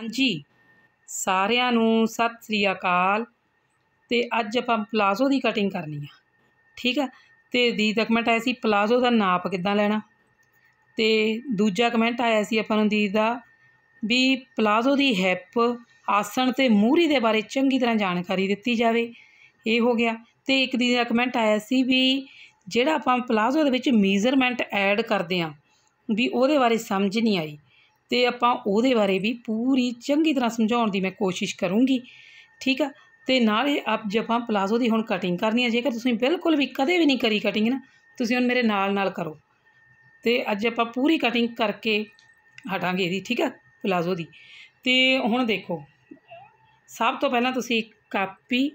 ਹਾਂਜੀ ਸਾਰਿਆਂ ਨੂੰ ਸਤਿ ਸ੍ਰੀ ਅਕਾਲ ਤੇ ਅੱਜ ਆਪਾਂ ਪਲਾਜ਼ੋ ਦੀ ਕਟਿੰਗ ਕਰਨੀ ਆ ਠੀਕ ਆ ਤੇ ਦੀ ਮੈਂ ਆਇਆ ਸੀ ਪਲਾਜ਼ੋ ਦਾ ਨਾਪ ਕਿੱਦਾਂ ਲੈਣਾ ਤੇ ਦੂਜਾ ਕਮੈਂਟ ਆਇਆ ਸੀ ਆਪਾਂ ਨੂੰ ਦੀ ਦਾ ਵੀ ਪਲਾਜ਼ੋ ਦੀ ਹਿੱਪ ਆਸਣ ਤੇ ਮੂਰੀ ਦੇ ਬਾਰੇ ਚੰਗੀ ਤਰ੍ਹਾਂ ਜਾਣਕਾਰੀ ਦਿੱਤੀ ਜਾਵੇ ਇਹ ਹੋ ਗਿਆ ਤੇ ਇੱਕ ਦੀ ਦਾ ਕਮੈਂਟ ਆਇਆ ਸੀ ਵੀ ਜਿਹੜਾ ਆਪਾਂ ਪਲਾਜ਼ੋ ਦੇ ਵਿੱਚ ਮੀਜ਼ਰਮੈਂਟ ਐਡ ਕਰਦੇ ਆ ਵੀ ਉਹਦੇ ਬਾਰੇ ਸਮਝ ਨਹੀਂ ਆਈ ਤੇ ਆਪਾਂ ਉਹਦੇ ਬਾਰੇ ਵੀ ਪੂਰੀ ਚੰਗੀ ਤਰ੍ਹਾਂ ਸਮਝਾਉਣ ਦੀ ਮੈਂ ਕੋਸ਼ਿਸ਼ ਕਰੂੰਗੀ ਠੀਕ ਆ ਤੇ ਨਾਲੇ ਆਪ ਜੇ ਆਪਾਂ ਪਲਾਜ਼ੋ ਦੀ ਹੁਣ ਕਟਿੰਗ ਕਰਨੀ ਹੈ ਜੇਕਰ ਤੁਸੀਂ ਬਿਲਕੁਲ ਵੀ ਕਦੇ ਵੀ ਨਹੀਂ ਕਰੀ ਕਟਿੰਗ ਨਾ ਤੁਸੀਂ ਹੁਣ ਮੇਰੇ ਨਾਲ ਨਾਲ ਕਰੋ ਤੇ ਅੱਜ ਆਪਾਂ ਪੂਰੀ ਕਟਿੰਗ ਕਰਕੇ ਹਟਾਂਗੇ ਇਹਦੀ ਠੀਕ ਆ ਪਲਾਜ਼ੋ ਦੀ ਤੇ ਹੁਣ ਦੇਖੋ ਸਭ ਤੋਂ ਪਹਿਲਾਂ ਤੁਸੀਂ ਕਾਪੀ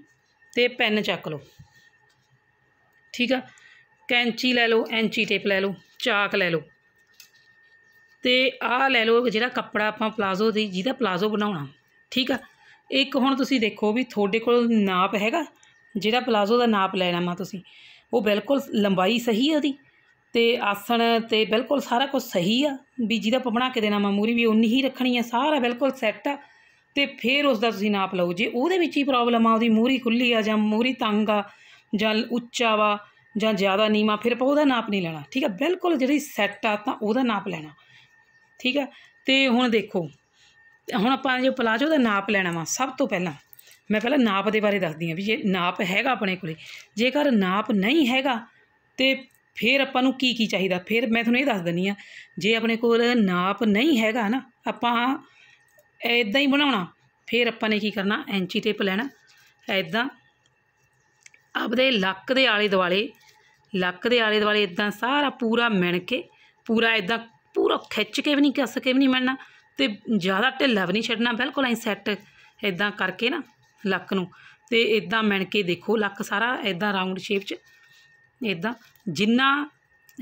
ਤੇ ਪੈਨ ਚੱਕ ਲਓ ਠੀਕ ਆ ਕੈਂਚੀ ਲੈ ਲਓ ਐਂਚੀ ਟੇਪ ਲੈ ਲਓ ਚਾਕ ਲੈ ਲਓ ਤੇ ਆਹ ਲੈ ਲਓ ਜਿਹੜਾ ਕੱਪੜਾ ਆਪਾਂ ਪਲਾਜ਼ੋ ਦੀ ਜਿਹਦਾ ਪਲਾਜ਼ੋ ਬਣਾਉਣਾ ਠੀਕ ਆ ਇੱਕ ਹੁਣ ਤੁਸੀਂ ਦੇਖੋ ਵੀ ਤੁਹਾਡੇ ਕੋਲ ਨਾਪ ਹੈਗਾ ਜਿਹੜਾ ਪਲਾਜ਼ੋ ਦਾ ਨਾਪ ਲੈਣਾ ਮਾ ਤੁਸੀਂ ਉਹ ਬਿਲਕੁਲ ਲੰਬਾਈ ਸਹੀ ਆ ਉਹਦੀ ਤੇ ਆਸਣ ਤੇ ਬਿਲਕੁਲ ਸਾਰਾ ਕੁਝ ਸਹੀ ਆ ਵੀ ਜਿਹਦਾ ਆਪਾਂ ਬਣਾ ਕੇ ਦੇਣਾ ਮਮੂਰੀ ਮੂਰੀ ਵੀ ਉਨੀ ਹੀ ਰੱਖਣੀ ਆ ਸਾਰਾ ਬਿਲਕੁਲ ਸੈੱਟ ਆ ਤੇ ਫਿਰ ਉਸ ਦਾ ਤੁਸੀਂ ਨਾਪ ਲਓ ਜੇ ਉਹਦੇ ਵਿੱਚ ਹੀ ਪ੍ਰੋਬਲਮ ਆ ਉਹਦੀ ਮੂਰੀ ਖੁੱਲੀ ਆ ਜਾਂ ਮੂਰੀ ਤੰਗ ਆ ਜਾਂ ਉੱਚਾ ਵਾ ਜਾਂ ਜ਼ਿਆਦਾ ਨੀਵਾ ਫਿਰ ਆਪਾਂ ਉਹਦਾ ਨਾਪ ਨਹੀਂ ਲੈਣਾ ਠੀਕ ਆ ਬਿਲਕੁਲ ਜਿਹੜੀ ਸੈੱਟ ਆ ਤਾਂ ਉਹਦਾ ਨਾਪ ਲੈਣਾ ਠੀਕ ਆ ਤੇ ਹੁਣ ਦੇਖੋ ਹੁਣ ਆਪਾਂ ਜੋ ਪਲਾਜੋ ਦਾ ਨਾਪ ਲੈਣਾ ਵਾ ਸਭ ਤੋਂ ਪਹਿਲਾਂ ਮੈਂ ਪਹਿਲਾਂ ਨਾਪ ਦੇ ਬਾਰੇ ਦੱਸਦੀ ਆ ਵੀ ਜੇ ਨਾਪ ਹੈਗਾ ਆਪਣੇ ਕੋਲੇ ਜੇਕਰ ਨਾਪ ਨਹੀਂ ਹੈਗਾ ਤੇ ਫਿਰ ਆਪਾਂ ਨੂੰ ਕੀ ਕੀ ਚਾਹੀਦਾ ਫਿਰ ਮੈਂ ਤੁਹਾਨੂੰ ਇਹ ਦੱਸ ਦਿੰਨੀ ਆ ਜੇ ਆਪਣੇ ਕੋਲ ਨਾਪ ਨਹੀਂ ਹੈਗਾ ਨਾ ਆਪਾਂ ਇਦਾਂ ਹੀ ਬਣਾਉਣਾ ਫਿਰ ਆਪਾਂ ਨੇ ਕੀ ਕਰਨਾ ਐਂਚੀ ਟੇਪ ਲੈਣਾ ਇਦਾਂ ਆਪਦੇ ਲੱਕ ਦੇ ਆਲੇ ਦੁਆਲੇ ਲੱਕ ਦੇ ਆਲੇ ਦੁਆਲੇ ਇਦਾਂ ਸਾਰਾ ਪੂਰਾ ਮਿਣ ਕੇ ਪੂਰਾ ਇਦਾਂ ਪੂਰਾ ਖਿੱਚ ਕੇ ਵੀ ਨਹੀਂ ਕੱਸ ਕੇ ਵੀ ਨਹੀਂ ਮੜਨਾ ਤੇ ਜ਼ਿਆਦਾ ਢਿੱਲਾ ਵੀ ਨਹੀਂ ਛੱਡਣਾ ਬਿਲਕੁਲ ਐਂ ਸੈੱਟ ਇਦਾਂ ਕਰਕੇ ਨਾ ਲੱਕ ਨੂੰ ਤੇ ਇਦਾਂ ਮਣ ਕੇ ਦੇਖੋ ਲੱਕ ਸਾਰਾ ਇਦਾਂ ਰਾਉਂਡ ਸ਼ੇਪ 'ਚ ਇਦਾਂ ਜਿੰਨਾ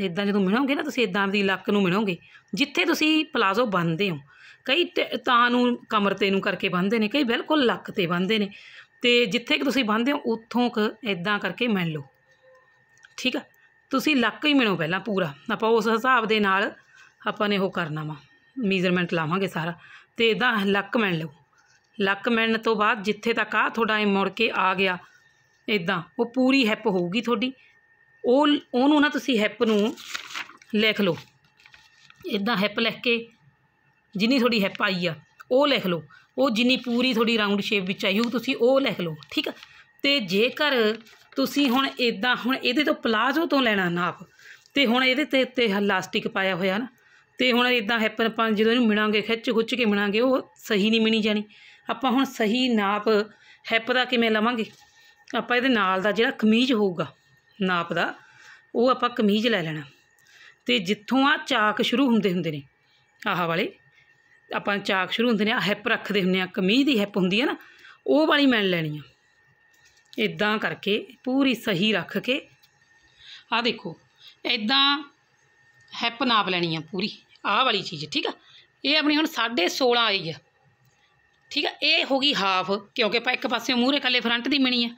ਇਦਾਂ ਜਦੋਂ ਮਿਣੋਗੇ ਨਾ ਤੁਸੀਂ ਇਦਾਂ ਦੀ ਲੱਕ ਨੂੰ ਮਿਣੋਗੇ ਜਿੱਥੇ ਤੁਸੀਂ ਪਲਾਜ਼ੋ ਬੰਨਦੇ ਹੋ ਕਈ ਤਾਂ ਨੂੰ ਕਮਰ ਤੇ ਨੂੰ ਕਰਕੇ ਬੰਨਦੇ ਨੇ ਕਈ ਬਿਲਕੁਲ ਲੱਕ ਤੇ ਬੰਨਦੇ ਨੇ ਤੇ ਜਿੱਥੇ ਕਿ ਤੁਸੀਂ ਬੰਨਦੇ ਹੋ ਉੱਥੋਂ ਕ ਇਦਾਂ ਕਰਕੇ ਮਣ ਲਓ ਠੀਕ ਆ ਤੁਸੀਂ ਲੱਕ ਹੀ ਮਿਣੋ ਪਹਿਲਾਂ ਪੂਰਾ ਆਪਾਂ ਉਸ ਹਿਸਾਬ ਦੇ ਨਾਲ ਆਪਾਂ ਨੇ ਉਹ ਕਰਨਾ ਵਾ ਮੀਜ਼ਰਮੈਂਟ ਲਾਵਾਂਗੇ ਸਾਰਾ ਤੇ ਇਹਦਾ ਲੱਕ ਮੈਣ ਲਓ ਲੱਕ ਮੈਣ ਤੋਂ ਬਾਅਦ ਜਿੱਥੇ ਤੱਕ ਆ ਤੁਹਾਡਾ ਇਹ ਮੁੜ ਕੇ ਆ ਗਿਆ ਇਦਾਂ ਉਹ ਪੂਰੀ ਹੈਪ ਹੋਊਗੀ ਤੁਹਾਡੀ ਉਹ ਉਹਨੂੰ ਨਾ ਤੁਸੀਂ ਹੈਪ ਨੂੰ ਲਿਖ ਲਓ ਇਦਾਂ ਹੈਪ ਲਿਖ ਕੇ ਜਿੰਨੀ ਤੁਹਾਡੀ ਹੈਪ ਆਈ ਆ ਉਹ ਲਿਖ ਲਓ ਉਹ ਜਿੰਨੀ ਪੂਰੀ ਤੁਹਾਡੀ ਰਾਉਂਡ ਸ਼ੇਪ ਵਿੱਚ ਆਈ ਹੋ ਤੁਸੀਂ ਉਹ ਲਿਖ ਲਓ ਠੀਕ ਤੇ ਜੇਕਰ ਤੁਸੀਂ ਹੁਣ ਇਦਾਂ ਹੁਣ ਇਹਦੇ ਤੋਂ ਪਲਾਜ਼ੋ ਤੋਂ ਲੈਣਾ ਨਾਪ ਤੇ ਹੁਣ ਇਹਦੇ ਤੇ ਉੱਤੇ ਇਲਾਸਟਿਕ ਪਾਇਆ ਹੋਇਆ ਨਾ ਤੇ ਹੁਣ ਇਦਾਂ ਹੈਪਨ ਆਪਾਂ ਜਦੋਂ ਇਹਨੂੰ ਮਿਣਾਂਗੇ ਖਿੱਚ ਖੁੱਚ ਕੇ ਮਿਣਾਂਗੇ ਉਹ ਸਹੀ ਨਹੀਂ ਮਿਣੀ ਜਾਣੀ ਆਪਾਂ ਹੁਣ ਸਹੀ ਨਾਪ ਹੈਪ ਦਾ ਕਿਵੇਂ ਲਵਾਂਗੇ ਆਪਾਂ ਇਹਦੇ ਨਾਲ ਦਾ ਜਿਹੜਾ ਕਮੀਜ਼ ਹੋਊਗਾ ਨਾਪ ਦਾ ਉਹ ਆਪਾਂ ਕਮੀਜ਼ ਲੈ ਲੈਣਾ ਤੇ ਜਿੱਥੋਂ ਆ ਚਾਕ ਸ਼ੁਰੂ ਹੁੰਦੇ ਹੁੰਦੇ ਨੇ ਆਹ ਵਾਲੇ ਆਪਾਂ ਚਾਕ ਸ਼ੁਰੂ ਹੁੰਦੇ ਨੇ ਆ ਹੈਪ ਰੱਖਦੇ ਹੁੰਨੇ ਆ ਕਮੀਜ਼ ਦੀ ਹੈਪ ਹੁੰਦੀ ਹੈ ਨਾ ਉਹ ਵਾਲੀ ਮੈਂ ਲੈਣੀ ਆ ਇਦਾਂ ਕਰਕੇ ਪੂਰੀ ਸਹੀ ਰੱਖ ਕੇ ਆ ਦੇਖੋ ਇਦਾਂ ਹੈਪ ਨਾਪ ਲੈਣੀ ਆ ਪੂਰੀ ਆਹ ਵਾਲੀ ਚੀਜ਼ ਠੀਕ ਆ ਇਹ ਆਪਣੀ ਹੁਣ 16.5 ਆਈ ਆ ਠੀਕ ਆ ਇਹ ਹੋ ਗਈ ਹਾਫ ਕਿਉਂਕਿ ਆਪਾਂ ਇੱਕ ਪਾਸੇ ਮੂਹਰੇ ਕੱਲੇ ਫਰੰਟ ਦੀ ਮਿਣੀ ਆ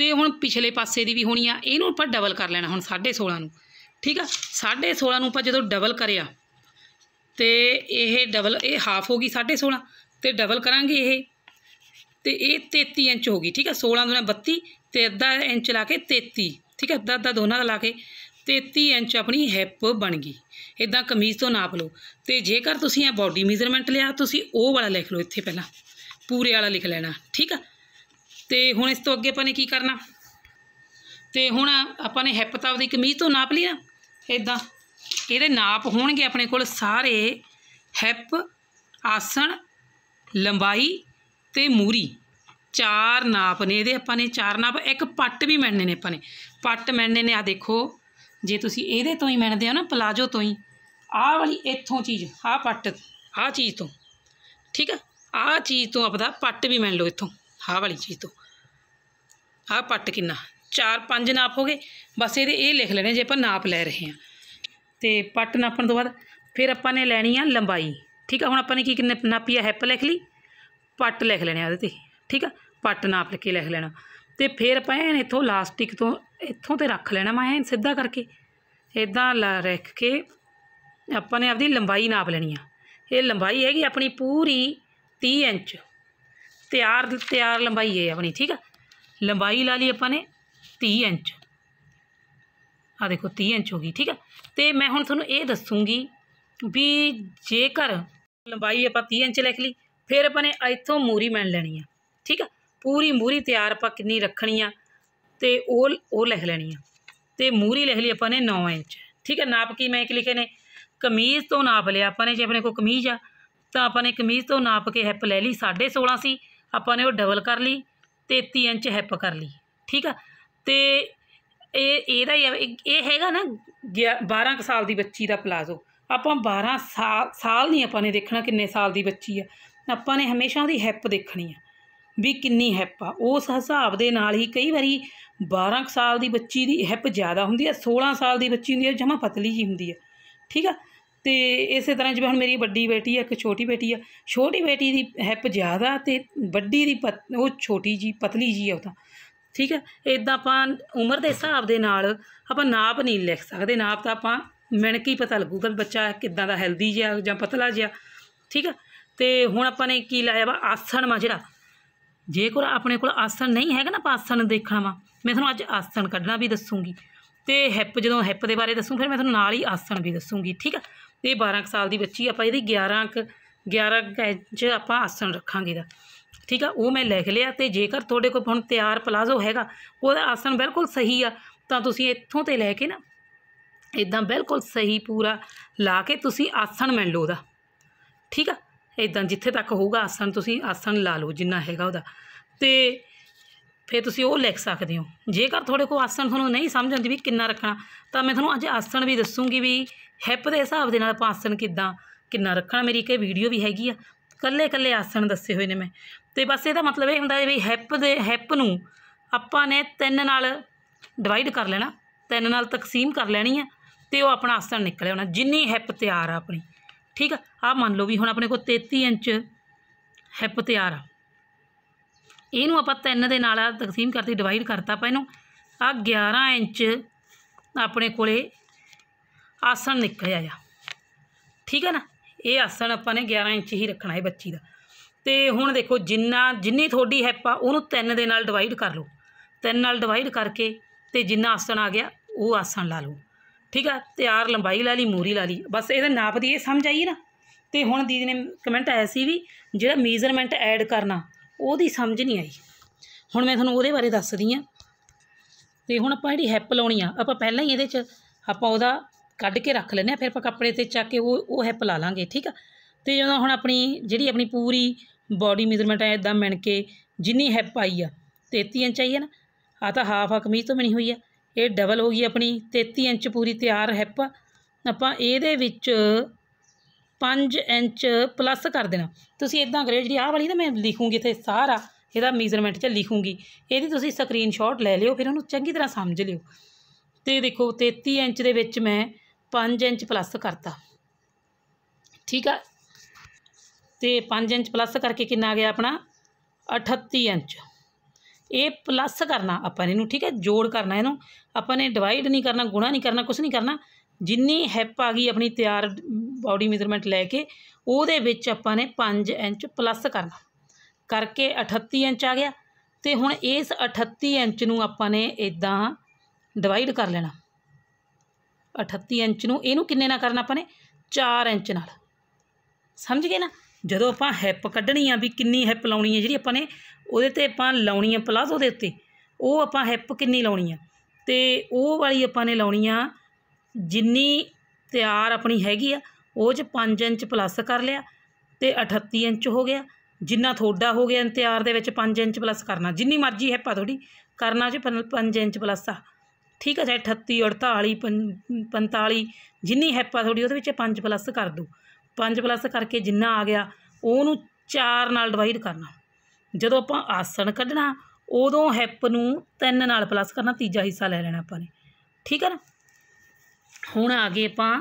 ਤੇ ਹੁਣ ਪਿਛਲੇ ਪਾਸੇ ਦੀ ਵੀ ਹੋਣੀ ਆ ਇਹਨੂੰ ਆਪਾਂ ਡਬਲ ਕਰ ਲੈਣਾ ਹੁਣ 16.5 ਨੂੰ ਠੀਕ ਆ 16.5 ਨੂੰ ਆਪਾਂ ਜਦੋਂ ਡਬਲ ਕਰਿਆ ਤੇ ਇਹ ਡਬਲ ਇਹ ਹਾਫ ਹੋ ਗਈ 16.5 ਤੇ ਡਬਲ ਕਰਾਂਗੇ ਇਹ ਤੇ ਇਹ 33 ਇੰਚ ਹੋ ਗਈ ਠੀਕ ਆ 16 ਦੋਨੇ 32 ਤੇ ਅੱਧਾ ਇੰਚ ਲਾ ਕੇ 33 ਠੀਕ ਆ ਅੱਧਾ ਅੱਧਾ ਦੋਨਾਂ ਦਾ ਲਾ ਕੇ 33 ਇੰਚ ਆਪਣੀ ਹਿੱਪ ਬਣ ਗਈ ਇਦਾਂ ਕਮੀਜ਼ ਤੋਂ ਨਾਪ ਲਓ ਤੇ ਜੇਕਰ ਤੁਸੀਂ ਇਹ ਬਾਡੀ ਮੀਜ਼ਰਮੈਂਟ ਲਿਆ ਤੁਸੀਂ ਉਹ ਵਾਲਾ ਲਿਖ ਲਓ ਇੱਥੇ ਪਹਿਲਾਂ ਪੂਰੇ ਵਾਲਾ ਲਿਖ ਲੈਣਾ ਠੀਕ ਆ ਤੇ ਹੁਣ ਇਸ ਤੋਂ ਅੱਗੇ ਆਪਾਂ ਨੇ ਕੀ ਕਰਨਾ ਤੇ ਹੁਣ ਆਪਾਂ ਨੇ ਹਿੱਪ ਤਾਂ ਦੀ ਕਮੀਜ਼ ਤੋਂ ਨਾਪ ਲਿਆ ਇਦਾਂ ਇਹਦੇ ਨਾਪ ਹੋਣਗੇ ਆਪਣੇ ਕੋਲ ਸਾਰੇ ਹਿੱਪ ਆਸਣ ਲੰਬਾਈ ਤੇ ਮੂਰੀ ਚਾਰ ਨਾਪ ਨੇ ਇਹਦੇ ਆਪਾਂ ਨੇ ਚਾਰ ਨਾਪ ਇੱਕ ਪੱਟ ਵੀ ਮੈਣਨੇ ਨੇ ਆਪਾਂ ਨੇ ਪੱਟ ਮੈਣਨੇ ਨੇ ਆ ਦੇਖੋ ਜੇ ਤੁਸੀਂ ਇਹਦੇ ਤੋਂ ਹੀ ਮਿਣਦੇ ਹੋ ਨਾ ਪਲਾਜੋ ਤੋਂ ਹੀ ਆਹ ਵਾਲੀ ਇੱਥੋਂ ਚੀਜ਼ ਆਹ ਪੱਟ ਆਹ ਚੀਜ਼ ਤੋਂ ਠੀਕ ਆ ਆਹ ਚੀਜ਼ ਤੋਂ ਆਪਦਾ ਪੱਟ ਵੀ ਮਿਣ ਲਓ ਇੱਥੋਂ ਆਹ ਵਾਲੀ ਚੀਜ਼ ਤੋਂ ਆਹ ਪੱਟ ਕਿੰਨਾ 4-5 ਨਾਪ ਹੋ ਗਏ ਬਸ ਇਹਦੇ ਇਹ ਲਿਖ ਲੈਣੇ ਜੇ ਆਪਾਂ ਨਾਪ ਲੈ ਰਹੇ ਹਾਂ ਤੇ ਪੱਟ ਨਾਪਣ ਤੋਂ ਬਾਅਦ ਫਿਰ ਆਪਾਂ ਨੇ ਲੈਣੀ ਆ ਲੰਬਾਈ ਠੀਕ ਆ ਹੁਣ ਆਪਾਂ ਨੇ ਕੀ ਕਿੰਨੇ ਨਾਪੀਆ ਆ ਹੈਪ ਲਿਖ ਲਈ ਪੱਟ ਲਿਖ ਲੈਣੇ ਆ ਉਹਦੇ ਤੇ ਠੀਕ ਆ ਪੱਟ ਨਾਪ ਕੇ ਲਿਖ ਲੈਣਾ ਤੇ ਫਿਰ ਆਪਾਂ ਐਨ ਇੱਥੋਂ ਲਾਸਟਿਕ ਤੋਂ ਇੱਥੋਂ ਤੇ ਰੱਖ ਲੈਣਾ ਮੈਂ ਸਿੱਧਾ ਕਰਕੇ ਇਦਾਂ ਰੱਖ ਕੇ ਆਪਾਂ ਨੇ ਆਪਦੀ ਲੰਬਾਈ ਨਾਪ ਲੈਣੀ ਆ ਇਹ ਲੰਬਾਈ ਹੈਗੀ ਆਪਣੀ ਪੂਰੀ 30 ਇੰਚ ਤਿਆਰ ਤਿਆਰ ਲੰਬਾਈ ਹੈ ਆਪਣੀ ਠੀਕ ਆ ਲੰਬਾਈ ਲਾ ਲਈ ਆਪਾਂ ਨੇ 30 ਇੰਚ ਆ ਦੇਖੋ 30 ਇੰਚ ਹੋ ਗਈ ਠੀਕ ਆ ਤੇ ਮੈਂ ਹੁਣ ਤੁਹਾਨੂੰ ਇਹ ਦੱਸੂਗੀ ਵੀ ਜੇਕਰ ਲੰਬਾਈ ਆਪਾਂ 30 ਇੰਚ ਲਿਖ ਲਈ ਫਿਰ ਆਪਾਂ ਨੇ ਇੱਥੋਂ ਮੂਰੀ ਮੰਨ ਲੈਣੀ ਆ ਠੀਕ ਆ ਪੂਰੀ ਮੂਰੀ ਤਿਆਰ ਆਪਾਂ ਕਿੰਨੀ ਰੱਖਣੀ ਆ ਤੇ ਉਹ ਉਹ ਲਿਖ ਲੈਣੀ ਆ ਤੇ ਮੂਰੀ ਲਿਖ ਲਈ ਆਪਾਂ ਨੇ 9 ਇੰਚ ਠੀਕ ਹੈ ਨਾਪ ਕੀ ਮੈਂ ਇੱਕ ਲਿਖੇ ਨੇ ਕਮੀਜ਼ ਤੋਂ ਨਾਪ ਲਿਆ ਆਪਾਂ ਨੇ ਜੇ ਆਪਣੇ ਕੋ ਕਮੀਜ਼ ਆ ਤਾਂ ਆਪਾਂ ਨੇ ਕਮੀਜ਼ ਤੋਂ ਨਾਪ ਕੇ ਹੈਪ ਲੈ ਲਈ 16.5 ਸੀ ਆਪਾਂ ਨੇ ਉਹ ਡਬਲ ਕਰ ਲਈ 33 ਇੰਚ ਹੈਪ ਕਰ ਲਈ ਠੀਕ ਆ ਤੇ ਇਹ ਇਹਦਾ ਹੀ ਇਹ ਹੈਗਾ ਨਾ 12 ਸਾਲ ਦੀ ਬੱਚੀ ਦਾ ਪਲਾਜ਼ੋ ਆਪਾਂ 12 ਸਾਲ ਸਾਲ ਨਹੀਂ ਆਪਾਂ ਨੇ ਦੇਖਣਾ ਕਿੰਨੇ ਸਾਲ ਦੀ ਬੱਚੀ ਆ ਆਪਾਂ ਨੇ ਹਮੇਸ਼ਾ ਉਹਦੀ ਹੈਪ ਦੇਖਣੀ ਆ ਵੀ ਕਿੰਨੀ ਹੈਪ ਆ ਉਸ ਹਿਸਾਬ ਦੇ ਨਾਲ ਹੀ ਕਈ ਵਾਰੀ 12 ਸਾਲ ਦੀ ਬੱਚੀ ਦੀ ਹੈਪ ਜ਼ਿਆਦਾ ਹੁੰਦੀ ਹੈ 16 ਸਾਲ ਦੀ ਬੱਚੀ ਹੁੰਦੀ ਹੈ ਜਮਾ ਪਤਲੀ ਜੀ ਹੁੰਦੀ ਹੈ ਠੀਕ ਆ ਤੇ ਇਸੇ ਤਰ੍ਹਾਂ ਜਿਵੇਂ ਹੁਣ ਮੇਰੀ ਵੱਡੀ ਬੇਟੀ ਹੈ ਇੱਕ ਛੋਟੀ ਬੇਟੀ ਆ ਛੋਟੀ ਬੇਟੀ ਦੀ ਹੈਪ ਜ਼ਿਆਦਾ ਤੇ ਵੱਡੀ ਦੀ ਉਹ ਛੋਟੀ ਜੀ ਪਤਲੀ ਜੀ ਆ ਉਹ ਤਾਂ ਠੀਕ ਹੈ ਇਦਾਂ ਆਪਾਂ ਉਮਰ ਦੇ ਹਿਸਾਬ ਦੇ ਨਾਲ ਆਪਾਂ ਨਾਪ ਨਹੀਂ ਲਿਖ ਸਕਦੇ ਨਾਪ ਤਾਂ ਆਪਾਂ ਮਿਣ ਕੇ ਹੀ ਪਤਾ ਲੱਗੂਗਾ ਵੀ ਬੱਚਾ ਕਿੱਦਾਂ ਦਾ ਹੈਲਦੀ ਜਿਹਾ ਜਾਂ ਪਤਲਾ ਜਿਹਾ ਠੀਕ ਹੈ ਤੇ ਹੁਣ ਆਪਾਂ ਨੇ ਕੀ ਲਾਇਆ ਵਾ ਆਸਣ ਮਾ ਜਿਹੜਾ ਜੇ ਕੋਲ ਆਪਣੇ ਕੋਲ ਆਸਣ ਨਹੀਂ ਹੈਗਾ ਨਾ ਆਸਣ ਦੇਖਣਾ ਵਾ ਮੈਂ ਤੁਹਾਨੂੰ ਅੱਜ ਆਸਣ ਕੱਢਣਾ ਵੀ ਦੱਸੂਗੀ ਤੇ ਹਿੱਪ ਜਦੋਂ ਹਿੱਪ ਦੇ ਬਾਰੇ ਦੱਸੂ ਫਿਰ ਮੈਂ ਤੁਹਾਨੂੰ ਨਾਲ ਹੀ ਆਸਣ ਵੀ ਦੱਸੂਗੀ ਠੀਕ ਆ ਤੇ 12 ਸਾਲ ਦੀ ਬੱਚੀ ਆਪਾਂ ਇਹਦੀ 11 ਅੰਕ 11 ਇੰਚ ਆਪਾਂ ਆਸਣ ਰੱਖਾਂਗੇ ਦਾ ਠੀਕ ਆ ਉਹ ਮੈਂ ਲਿਖ ਲਿਆ ਤੇ ਜੇਕਰ ਤੁਹਾਡੇ ਕੋਲ ਹੁਣ ਤਿਆਰ ਪਲਾਜ਼ੋ ਹੈਗਾ ਉਹਦਾ ਆਸਣ ਬਿਲਕੁਲ ਸਹੀ ਆ ਤਾਂ ਤੁਸੀਂ ਇੱਥੋਂ ਤੇ ਲੈ ਕੇ ਨਾ ਇਦਾਂ ਬਿਲਕੁਲ ਸਹੀ ਪੂਰਾ ਲਾ ਕੇ ਤੁਸੀਂ ਆਸਣ ਮੰਨ ਲਓ ਦਾ ਠੀਕ ਆ ਇਦਾਂ ਜਿੱਥੇ ਤੱਕ ਹੋਊਗਾ ਆਸਣ ਤੁਸੀਂ ਆਸਣ ਲਾ ਲਓ ਜਿੰਨਾ ਹੈਗਾ ਉਹਦਾ ਤੇ ਫਿਰ ਤੁਸੀਂ ਉਹ ਲਿਖ ਸਕਦੇ ਹੋ ਜੇਕਰ ਤੁਹਾਡੇ ਕੋਲ ਆਸਣ ਤੁਹਾਨੂੰ ਨਹੀਂ ਸਮਝ ਆਉਂਦੀ ਵੀ ਕਿੰਨਾ ਰੱਖਣਾ ਤਾਂ ਮੈਂ ਤੁਹਾਨੂੰ ਅੱਜ ਆਸਣ ਵੀ ਦੱਸੂਗੀ ਵੀ ਹਿੱਪ ਦੇ ਹਿਸਾਬ ਦੇ ਨਾਲ ਆਪਾਂ ਆਸਣ ਕਿੱਦਾਂ ਕਿੰਨਾ ਰੱਖਣਾ ਮੇਰੀ ਇੱਕ ਵੀਡੀਓ ਵੀ ਹੈਗੀ ਆ ਕੱਲੇ ਕੱਲੇ ਆਸਣ ਦੱਸੇ ਹੋਏ ਨੇ ਮੈਂ ਤੇ ਬਸ ਇਹਦਾ ਮਤਲਬ ਇਹ ਹੁੰਦਾ ਵੀ ਹਿੱਪ ਦੇ ਹਿੱਪ ਨੂੰ ਆਪਾਂ ਨੇ ਤਿੰਨ ਨਾਲ ਡਿਵਾਈਡ ਕਰ ਲੈਣਾ ਤਿੰਨ ਨਾਲ ਤਕਸੀਮ ਕਰ ਲੈਣੀ ਆ ਤੇ ਉਹ ਆਪਣਾ ਆਸਣ ਨਿਕਲਿਆ ਹੋਣਾ ਜਿੰਨੀ ਹਿੱਪ ਤਿਆਰ ਆ ਆਪਣੀ ਠੀਕ ਆ ਆ ਮੰਨ ਲਓ ਵੀ ਹੁਣ ਆਪਣੇ ਕੋਲ 33 ਇੰਚ ਹਿੱਪ ਤਿਆਰ ਆ ਇਹਨੂੰ ਆਪਾਂ ਤਿੰਨ ਦੇ ਨਾਲ ਤਕਸੀਮ ਕਰਤੀ ਡਿਵਾਈਡ ਕਰਤਾ ਆਪਾਂ ਇਹਨੂੰ ਆ 11 ਇੰਚ ਆਪਣੇ ਕੋਲੇ ਆਸਣ ਨਿਕਲਿਆ ਆ ਠੀਕ ਹੈ ਨਾ ਇਹ ਆਸਣ ਆਪਾਂ ਨੇ 11 ਇੰਚ ਹੀ ਰੱਖਣਾ ਹੈ ਬੱਚੀ ਦਾ ਤੇ ਹੁਣ ਦੇਖੋ ਜਿੰਨਾ ਜਿੰਨੀ ਥੋੜੀ ਹਿੱਪ ਆ ਉਹਨੂੰ ਤਿੰਨ ਦੇ ਨਾਲ ਡਿਵਾਈਡ ਕਰ ਲਓ ਤਿੰਨ ਨਾਲ ਡਿਵਾਈਡ ਕਰਕੇ ਤੇ ਜਿੰਨਾ ਆਸਣ ਆ ਗਿਆ ਉਹ ਆਸਣ ਲਾ ਲਓ ਠੀਕ ਆ ਤੇ ਆਰ ਲੰਬਾਈ ਲਾ ਲਈ ਮੂਰੀ ਲਾ ਲਈ ਬਸ ਇਹਦਾ ਨਾਪ ਦੀ ਇਹ ਸਮਝ ਆਈ ਨਾ ਤੇ ਹੁਣ ਦੀਦੀ ਨੇ ਕਮੈਂਟ ਆਇਆ ਸੀ ਵੀ ਜਿਹੜਾ ਮੀਜ਼ਰਮੈਂਟ ਐਡ ਕਰਨਾ ਉਹਦੀ ਸਮਝ ਨਹੀਂ ਆਈ ਹੁਣ ਮੈਂ ਤੁਹਾਨੂੰ ਉਹਦੇ ਬਾਰੇ ਦੱਸਦੀ ਆ ਤੇ ਹੁਣ ਆਪਾਂ ਜਿਹੜੀ ਹੈਪ ਲਾਉਣੀ ਆ ਆਪਾਂ ਪਹਿਲਾਂ ਹੀ ਇਹਦੇ 'ਚ ਆਪਾਂ ਉਹਦਾ ਕੱਢ ਕੇ ਰੱਖ ਲੈਨੇ ਆ ਫਿਰ ਆਪਾਂ ਕੱਪੜੇ ਤੇ ਚੱਕ ਕੇ ਉਹ ਉਹ ਹੈਪ ਲਾ ਲਾਂਗੇ ਠੀਕ ਆ ਤੇ ਜਦੋਂ ਹੁਣ ਆਪਣੀ ਜਿਹੜੀ ਆਪਣੀ ਪੂਰੀ ਬਾਡੀ ਮੀਜ਼ਰਮੈਂਟ ਐ ਇਦਾਂ ਮਿਣ ਕੇ ਜਿੰਨੀ ਹੈਪ ਆਈ ਆ 33 ਇੰਚ ਆਈ ਆ ਨਾ ਆ ਤਾਂ ਹਾਫ ਆ ਕਮੀਜ਼ ਤੋਂ ਬਣੀ ਹੋਈ ਆ ਇਹ ਡਬਲ ਹੋ ਗਈ ਆਪਣੀ 33 ਇੰਚ ਪੂਰੀ ਤਿਆਰ ਹਿੱਪ ਆਪਾਂ ਇਹਦੇ ਵਿੱਚ 5 ਇੰਚ ਪਲੱਸ ਕਰ ਦੇਣਾ ਤੁਸੀਂ ਇਦਾਂ ਕਰਿਓ ਜਿਹੜੀ ਆਹ ਵਾਲੀ ਨਾ ਮੈਂ ਲਿਖੂੰਗੀ ਇੱਥੇ ਸਾਰਾ ਇਹਦਾ ਮੀਜ਼ਰਮੈਂਟ 'ਚ ਲਿਖੂੰਗੀ ਇਹਦੀ ਤੁਸੀਂ ਸਕਰੀਨਸ਼ਾਟ ਲੈ ਲਿਓ ਫਿਰ ਉਹਨੂੰ ਚੰਗੀ ਤਰ੍ਹਾਂ ਸਮਝ ਲਿਓ ਤੇ ਦੇਖੋ 33 ਇੰਚ ਦੇ ਵਿੱਚ ਮੈਂ 5 ਇੰਚ ਪਲੱਸ ਕਰਤਾ ਠੀਕ ਆ ਤੇ 5 ਇੰਚ ਪਲੱਸ ਕਰਕੇ ਕਿੰਨਾ ਆ ਗਿਆ ਆਪਣਾ 38 ਇੰਚ ਇਹ ਪਲੱਸ ਕਰਨਾ ਆਪਾਂ ਇਹਨੂੰ ਠੀਕ ਹੈ ਜੋੜ ਕਰਨਾ ਇਹਨੂੰ ਆਪਾਂ ਨੇ ਡਿਵਾਈਡ ਨਹੀਂ ਕਰਨਾ ਗੁਣਾ ਨਹੀਂ ਕਰਨਾ ਕੁਝ ਨਹੀਂ ਕਰਨਾ ਜਿੰਨੀ ਹੈਪ ਆ ਗਈ ਆਪਣੀ ਤਿਆਰ ਬਾਡੀ ਮੈਜ਼ਰਮੈਂਟ ਲੈ ਕੇ ਉਹਦੇ ਵਿੱਚ ਆਪਾਂ ਨੇ 5 ਇੰਚ ਪਲੱਸ ਕਰਨਾ ਕਰਕੇ 38 ਇੰਚ ਆ ਗਿਆ ਤੇ ਹੁਣ ਇਸ 38 ਇੰਚ ਨੂੰ ਆਪਾਂ ਨੇ ਇਦਾਂ ਡਿਵਾਈਡ ਕਰ ਲੈਣਾ 38 ਇੰਚ ਨੂੰ ਇਹਨੂੰ ਕਿੰਨੇ ਨਾਲ ਕਰਨਾ ਆਪਾਂ ਨੇ 4 ਇੰਚ ਨਾਲ ਸਮਝ ਗਏ ਨਾ ਜਦੋਂ ਆਪਾਂ ਹਿੱਪ ਕੱਢਣੀ ਆ ਵੀ ਕਿੰਨੀ ਹਿੱਪ ਲਾਉਣੀ ਆ ਜਿਹੜੀ ਆਪਾਂ ਨੇ ਉਹਦੇ ਤੇ ਆਪਾਂ ਲਾਉਣੀ ਆ ਪਲਾਜ਼ੋ ਦੇ ਉੱਤੇ ਉਹ ਆਪਾਂ ਹਿੱਪ ਕਿੰਨੀ ਲਾਉਣੀ ਆ ਤੇ ਉਹ ਵਾਲੀ ਆਪਾਂ ਨੇ ਲਾਉਣੀ ਆ ਜਿੰਨੀ ਤਿਆਰ ਆਪਣੀ ਹੈਗੀ ਆ ਉਹ ਚ 5 ਇੰਚ ਪਲੱਸ ਕਰ ਲਿਆ ਤੇ 38 ਇੰਚ ਹੋ ਗਿਆ ਜਿੰਨਾ ਥੋੜਾ ਹੋ ਗਿਆ ਤਿਆਰ ਦੇ ਵਿੱਚ 5 ਇੰਚ ਪਲੱਸ ਕਰਨਾ ਜਿੰਨੀ ਮਰਜ਼ੀ ਹੈ ਪਾ ਤੁਹਾਡੀ ਕਰਨਾ ਚ 5 ਇੰਚ ਪਲੱਸ ਆ ਠੀਕ ਹੈ 38 48 45 ਜਿੰਨੀ ਹੈ ਪਾ ਤੁਹਾਡੀ ਉਹਦੇ ਵਿੱਚ 5 ਪਲੱਸ ਕਰ ਦੋ 5 ਪਲੱਸ ਕਰਕੇ ਜਿੰਨਾ ਆ ਗਿਆ ਉਹਨੂੰ 4 ਨਾਲ ਡਿਵਾਈਡ ਕਰਨਾ ਜਦੋਂ ਆਪਾਂ ਆਸਣ ਕੱਢਣਾ ਉਦੋਂ ਹਿੱਪ ਨੂੰ ਤਿੰਨ ਨਾਲ ਪਲੱਸ ਕਰਨਾ ਤੀਜਾ ਹਿੱਸਾ ਲੈ ਲੈਣਾ ਆਪਾਂ ਨੇ ਠੀਕ ਹੈ ਨਾ ਹੁਣ ਆ ਗਏ ਆਪਾਂ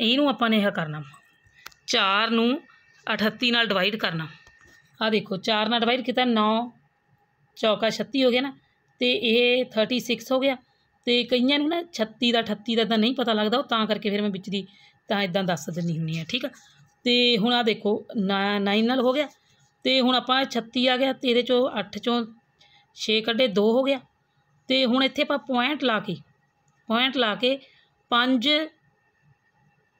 ਇਹਨੂੰ ਆਪਾਂ ਨੇ ਇਹ ਕਰਨਾ 4 ਨੂੰ 38 ਨਾਲ ਡਿਵਾਈਡ ਕਰਨਾ ਆ ਦੇਖੋ 4 ਨਾਲ ਡਿਵਾਈਡ ਕੀਤਾ 9 ਚੌਕਾ 36 ਹੋ ਗਿਆ ਨਾ ਤੇ ਇਹ 36 ਹੋ ਗਿਆ ਤੇ ਕਈਆਂ ਨੂੰ ਨਾ 36 ਦਾ 38 ਦਾ ਤਾਂ ਨਹੀਂ ਪਤਾ ਲੱਗਦਾ ਉਹ ਤਾਂ ਕਰਕੇ ਫਿਰ ਮੈਂ ਵਿੱਚ ਦੀ ਤਾਂ ਇਦਾਂ ਦੱਸ ਦਿੰਦੀ ਹੁੰਨੀ ਆ ਠੀਕ ਆ ਤੇ ਹੁਣ ਆ ਦੇਖੋ 9 ਨਾਲ ਹੋ ਗਿਆ ਤੇ ਹੁਣ ਆਪਾਂ 36 ਆ ਗਿਆ ਤੇ ਇਹਦੇ ਚੋਂ 8 ਚੋਂ 6 ਕੱਢੇ 2 ਹੋ ਗਿਆ ਤੇ ਹੁਣ ਇੱਥੇ ਆਪਾਂ ਪੁਆਇੰਟ ਲਾ ਕੇ ਪੁਆਇੰਟ ਲਾ ਕੇ 5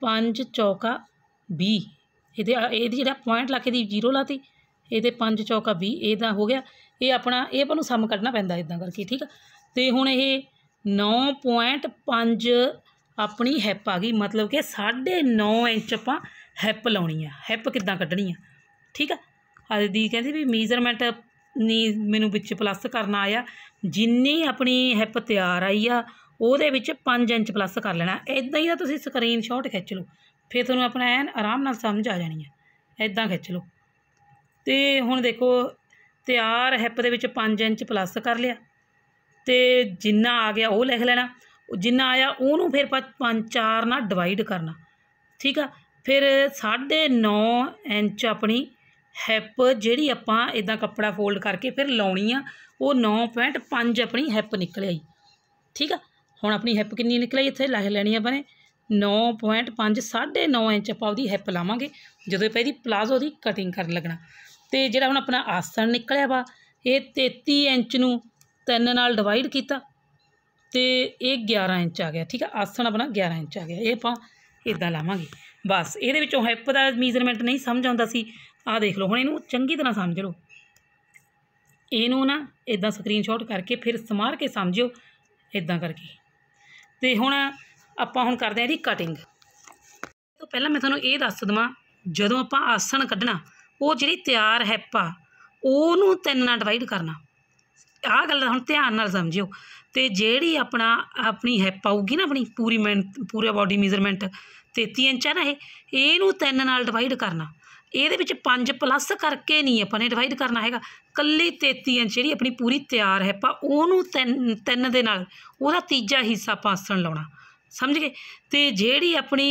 5 ਚੌਕਾ 20 ਇਹਦੇ ਇਹਦੀ ਜਿਹੜਾ ਪੁਆਇੰਟ ਲਾ ਕੇ ਦੀ ਜ਼ੀਰੋ ਲਾਤੀ ਇਹਦੇ 5 ਚੌਕਾ 20 ਇਹਦਾ ਹੋ ਗਿਆ ਇਹ ਆਪਣਾ ਇਹ ਆਪਾਂ ਨੂੰ ਸਮ ਕੱਢਣਾ ਪੈਂਦਾ ਇਦਾਂ ਕਰਕੇ ਠੀਕ ਆ ਤੇ ਹੁਣ ਇਹ 9.5 ਆਪਣੀ ਹੈਪ ਆ ਗਈ ਮਤਲਬ ਕਿ 9.5 ਇੰਚ ਆਪਾਂ ਹੈਪ ਲਾਉਣੀ ਆ ਹੈਪ ਕਿੱਦਾਂ ਕੱਢਣੀ ਆ ਠੀਕ ਆ ਦੀ ਕਹਿੰਦੇ ਵੀ ਮੀਜ਼ਰਮੈਂਟ ਨੀ ਮੈਨੂੰ ਵਿੱਚ ਪਲੱਸ ਕਰਨਾ ਆਇਆ ਜਿੰਨੀ ਆਪਣੀ ਹਿੱਪ ਤਿਆਰ ਆਈ ਆ ਉਹਦੇ ਵਿੱਚ 5 ਇੰਚ ਪਲੱਸ ਕਰ ਲੈਣਾ ਇਦਾਂ ਹੀ ਦਾ ਤੁਸੀਂ ਸਕਰੀਨਸ਼ਾਟ ਖਿੱਚ ਲਓ ਫਿਰ ਤੁਹਾਨੂੰ ਆਪਣਾ ਐਨ ਆਰਾਮ ਨਾਲ ਸਮਝ ਆ ਜਾਣੀ ਹੈ ਇਦਾਂ ਖਿੱਚ ਲਓ ਤੇ ਹੁਣ ਦੇਖੋ ਤਿਆਰ ਹਿੱਪ ਦੇ ਵਿੱਚ 5 ਇੰਚ ਪਲੱਸ ਕਰ ਲਿਆ ਤੇ ਜਿੰਨਾ ਆ ਗਿਆ ਉਹ ਲਿਖ ਲੈਣਾ ਜਿੰਨਾ ਆਇਆ ਉਹਨੂੰ ਫਿਰ 5 4 ਨਾਲ ਡਿਵਾਈਡ ਕਰਨਾ ਠੀਕ ਆ ਫਿਰ 9.5 ਇੰਚ ਆਪਣੀ ਹੈਪ ਜਿਹੜੀ ਆਪਾਂ ਇਦਾਂ ਕੱਪੜਾ ਫੋਲਡ ਕਰਕੇ ਫਿਰ ਲਾਉਣੀ ਆ ਉਹ 9.5 ਆਪਣੀ ਹੈਪ ਨਿਕਲ ਆਈ ਠੀਕ ਆ ਹੁਣ ਆਪਣੀ ਹੈਪ ਕਿੰਨੀ ਨਿਕਲ ਆਈ ਇੱਥੇ ਲਾ ਲੈਣੀ ਆਪਾਂ ਨੇ 9.5 9.5 ਇੰਚ ਆਪਾਂ ਉਹਦੀ ਹੈਪ ਲਾਵਾਂਗੇ ਜਦੋਂ ਇਹਦੀ ਪਲਾਜ਼ੋ ਦੀ ਕਟਿੰਗ ਕਰਨ ਲੱਗਣਾ ਤੇ ਜਿਹੜਾ ਹੁਣ ਆਪਣਾ ਆਸਣ ਨਿਕਲਿਆ ਵਾ ਇਹ 33 ਇੰਚ ਨੂੰ 3 ਨਾਲ ਡਿਵਾਈਡ ਕੀਤਾ ਤੇ ਇਹ 11 ਇੰਚ ਆ ਗਿਆ ਠੀਕ ਆ ਆਸਣ ਆਪਣਾ 11 ਇੰਚ ਆ ਗਿਆ ਇਹ ਆਪਾਂ ਇਦਾਂ ਲਾਵਾਂਗੇ ਬਸ ਇਹਦੇ ਵਿੱਚੋਂ ਹੈਪ ਦਾ ਮੀਜ਼ਰਮੈਂਟ ਨਹੀਂ ਸਮਝ ਆਉਂਦਾ ਸੀ ਆਹ ਦੇਖ ਲਓ ਹੁਣ ਇਹਨੂੰ ਚੰਗੀ ਤਰ੍ਹਾਂ ਸਮਝ ਲਓ ਇਹਨੂੰ ਨਾ ਇਦਾਂ ਸਕਰੀਨਸ਼ਾਟ ਕਰਕੇ ਫਿਰ ਸਮਾਰ ਕੇ ਸਮਝਿਓ ਇਦਾਂ ਕਰਕੇ ਤੇ ਹੁਣ ਆਪਾਂ ਹੁਣ ਕਰਦੇ ਆਂ ਇਹਦੀ ਕਟਿੰਗ ਤੋਂ ਪਹਿਲਾਂ ਮੈਂ ਤੁਹਾਨੂੰ ਇਹ ਦੱਸ ਦਵਾਂ ਜਦੋਂ ਆਪਾਂ ਆਸਣ ਕੱਢਣਾ ਉਹ ਜਿਹੜੀ ਤਿਆਰ ਹੈ ਪਾ ਉਹਨੂੰ ਤਿੰਨ ਨਾਲ ਡਿਵਾਈਡ ਕਰਨਾ ਆਹ ਗੱਲ ਹੁਣ ਧਿਆਨ ਨਾਲ ਸਮਝਿਓ ਤੇ ਜਿਹੜੀ ਆਪਣਾ ਆਪਣੀ ਹੈਪ ਆਊਗੀ ਨਾ ਆਪਣੀ ਪੂਰੀ ਪੂਰਾ ਬਾਡੀ ਮੀਜ਼ਰਮੈਂਟ 33 ਇੰਚ ਹੈ ਨਾ ਇਹ ਇਹਨੂੰ ਤਿੰਨ ਨਾਲ ਡਿਵਾਈਡ ਕਰਨਾ ਇਹਦੇ ਵਿੱਚ 5 ਪਲੱਸ ਕਰਕੇ ਨਹੀਂ ਆਪਾਂ ਨੇ ਡਿਵਾਈਡ ਕਰਨਾ ਹੈਗਾ ਕੱਲੀ 33 ਇੰਚ ਜਿਹੜੀ ਆਪਣੀ ਪੂਰੀ ਤਿਆਰ ਹੈ ਆਪਾਂ ਉਹਨੂੰ ਤਿੰਨ ਤਿੰਨ ਦੇ ਨਾਲ ਉਹਦਾ ਤੀਜਾ ਹਿੱਸਾ ਪਾਸਣ ਲਾਉਣਾ ਸਮਝ ਗਏ ਤੇ ਜਿਹੜੀ ਆਪਣੀ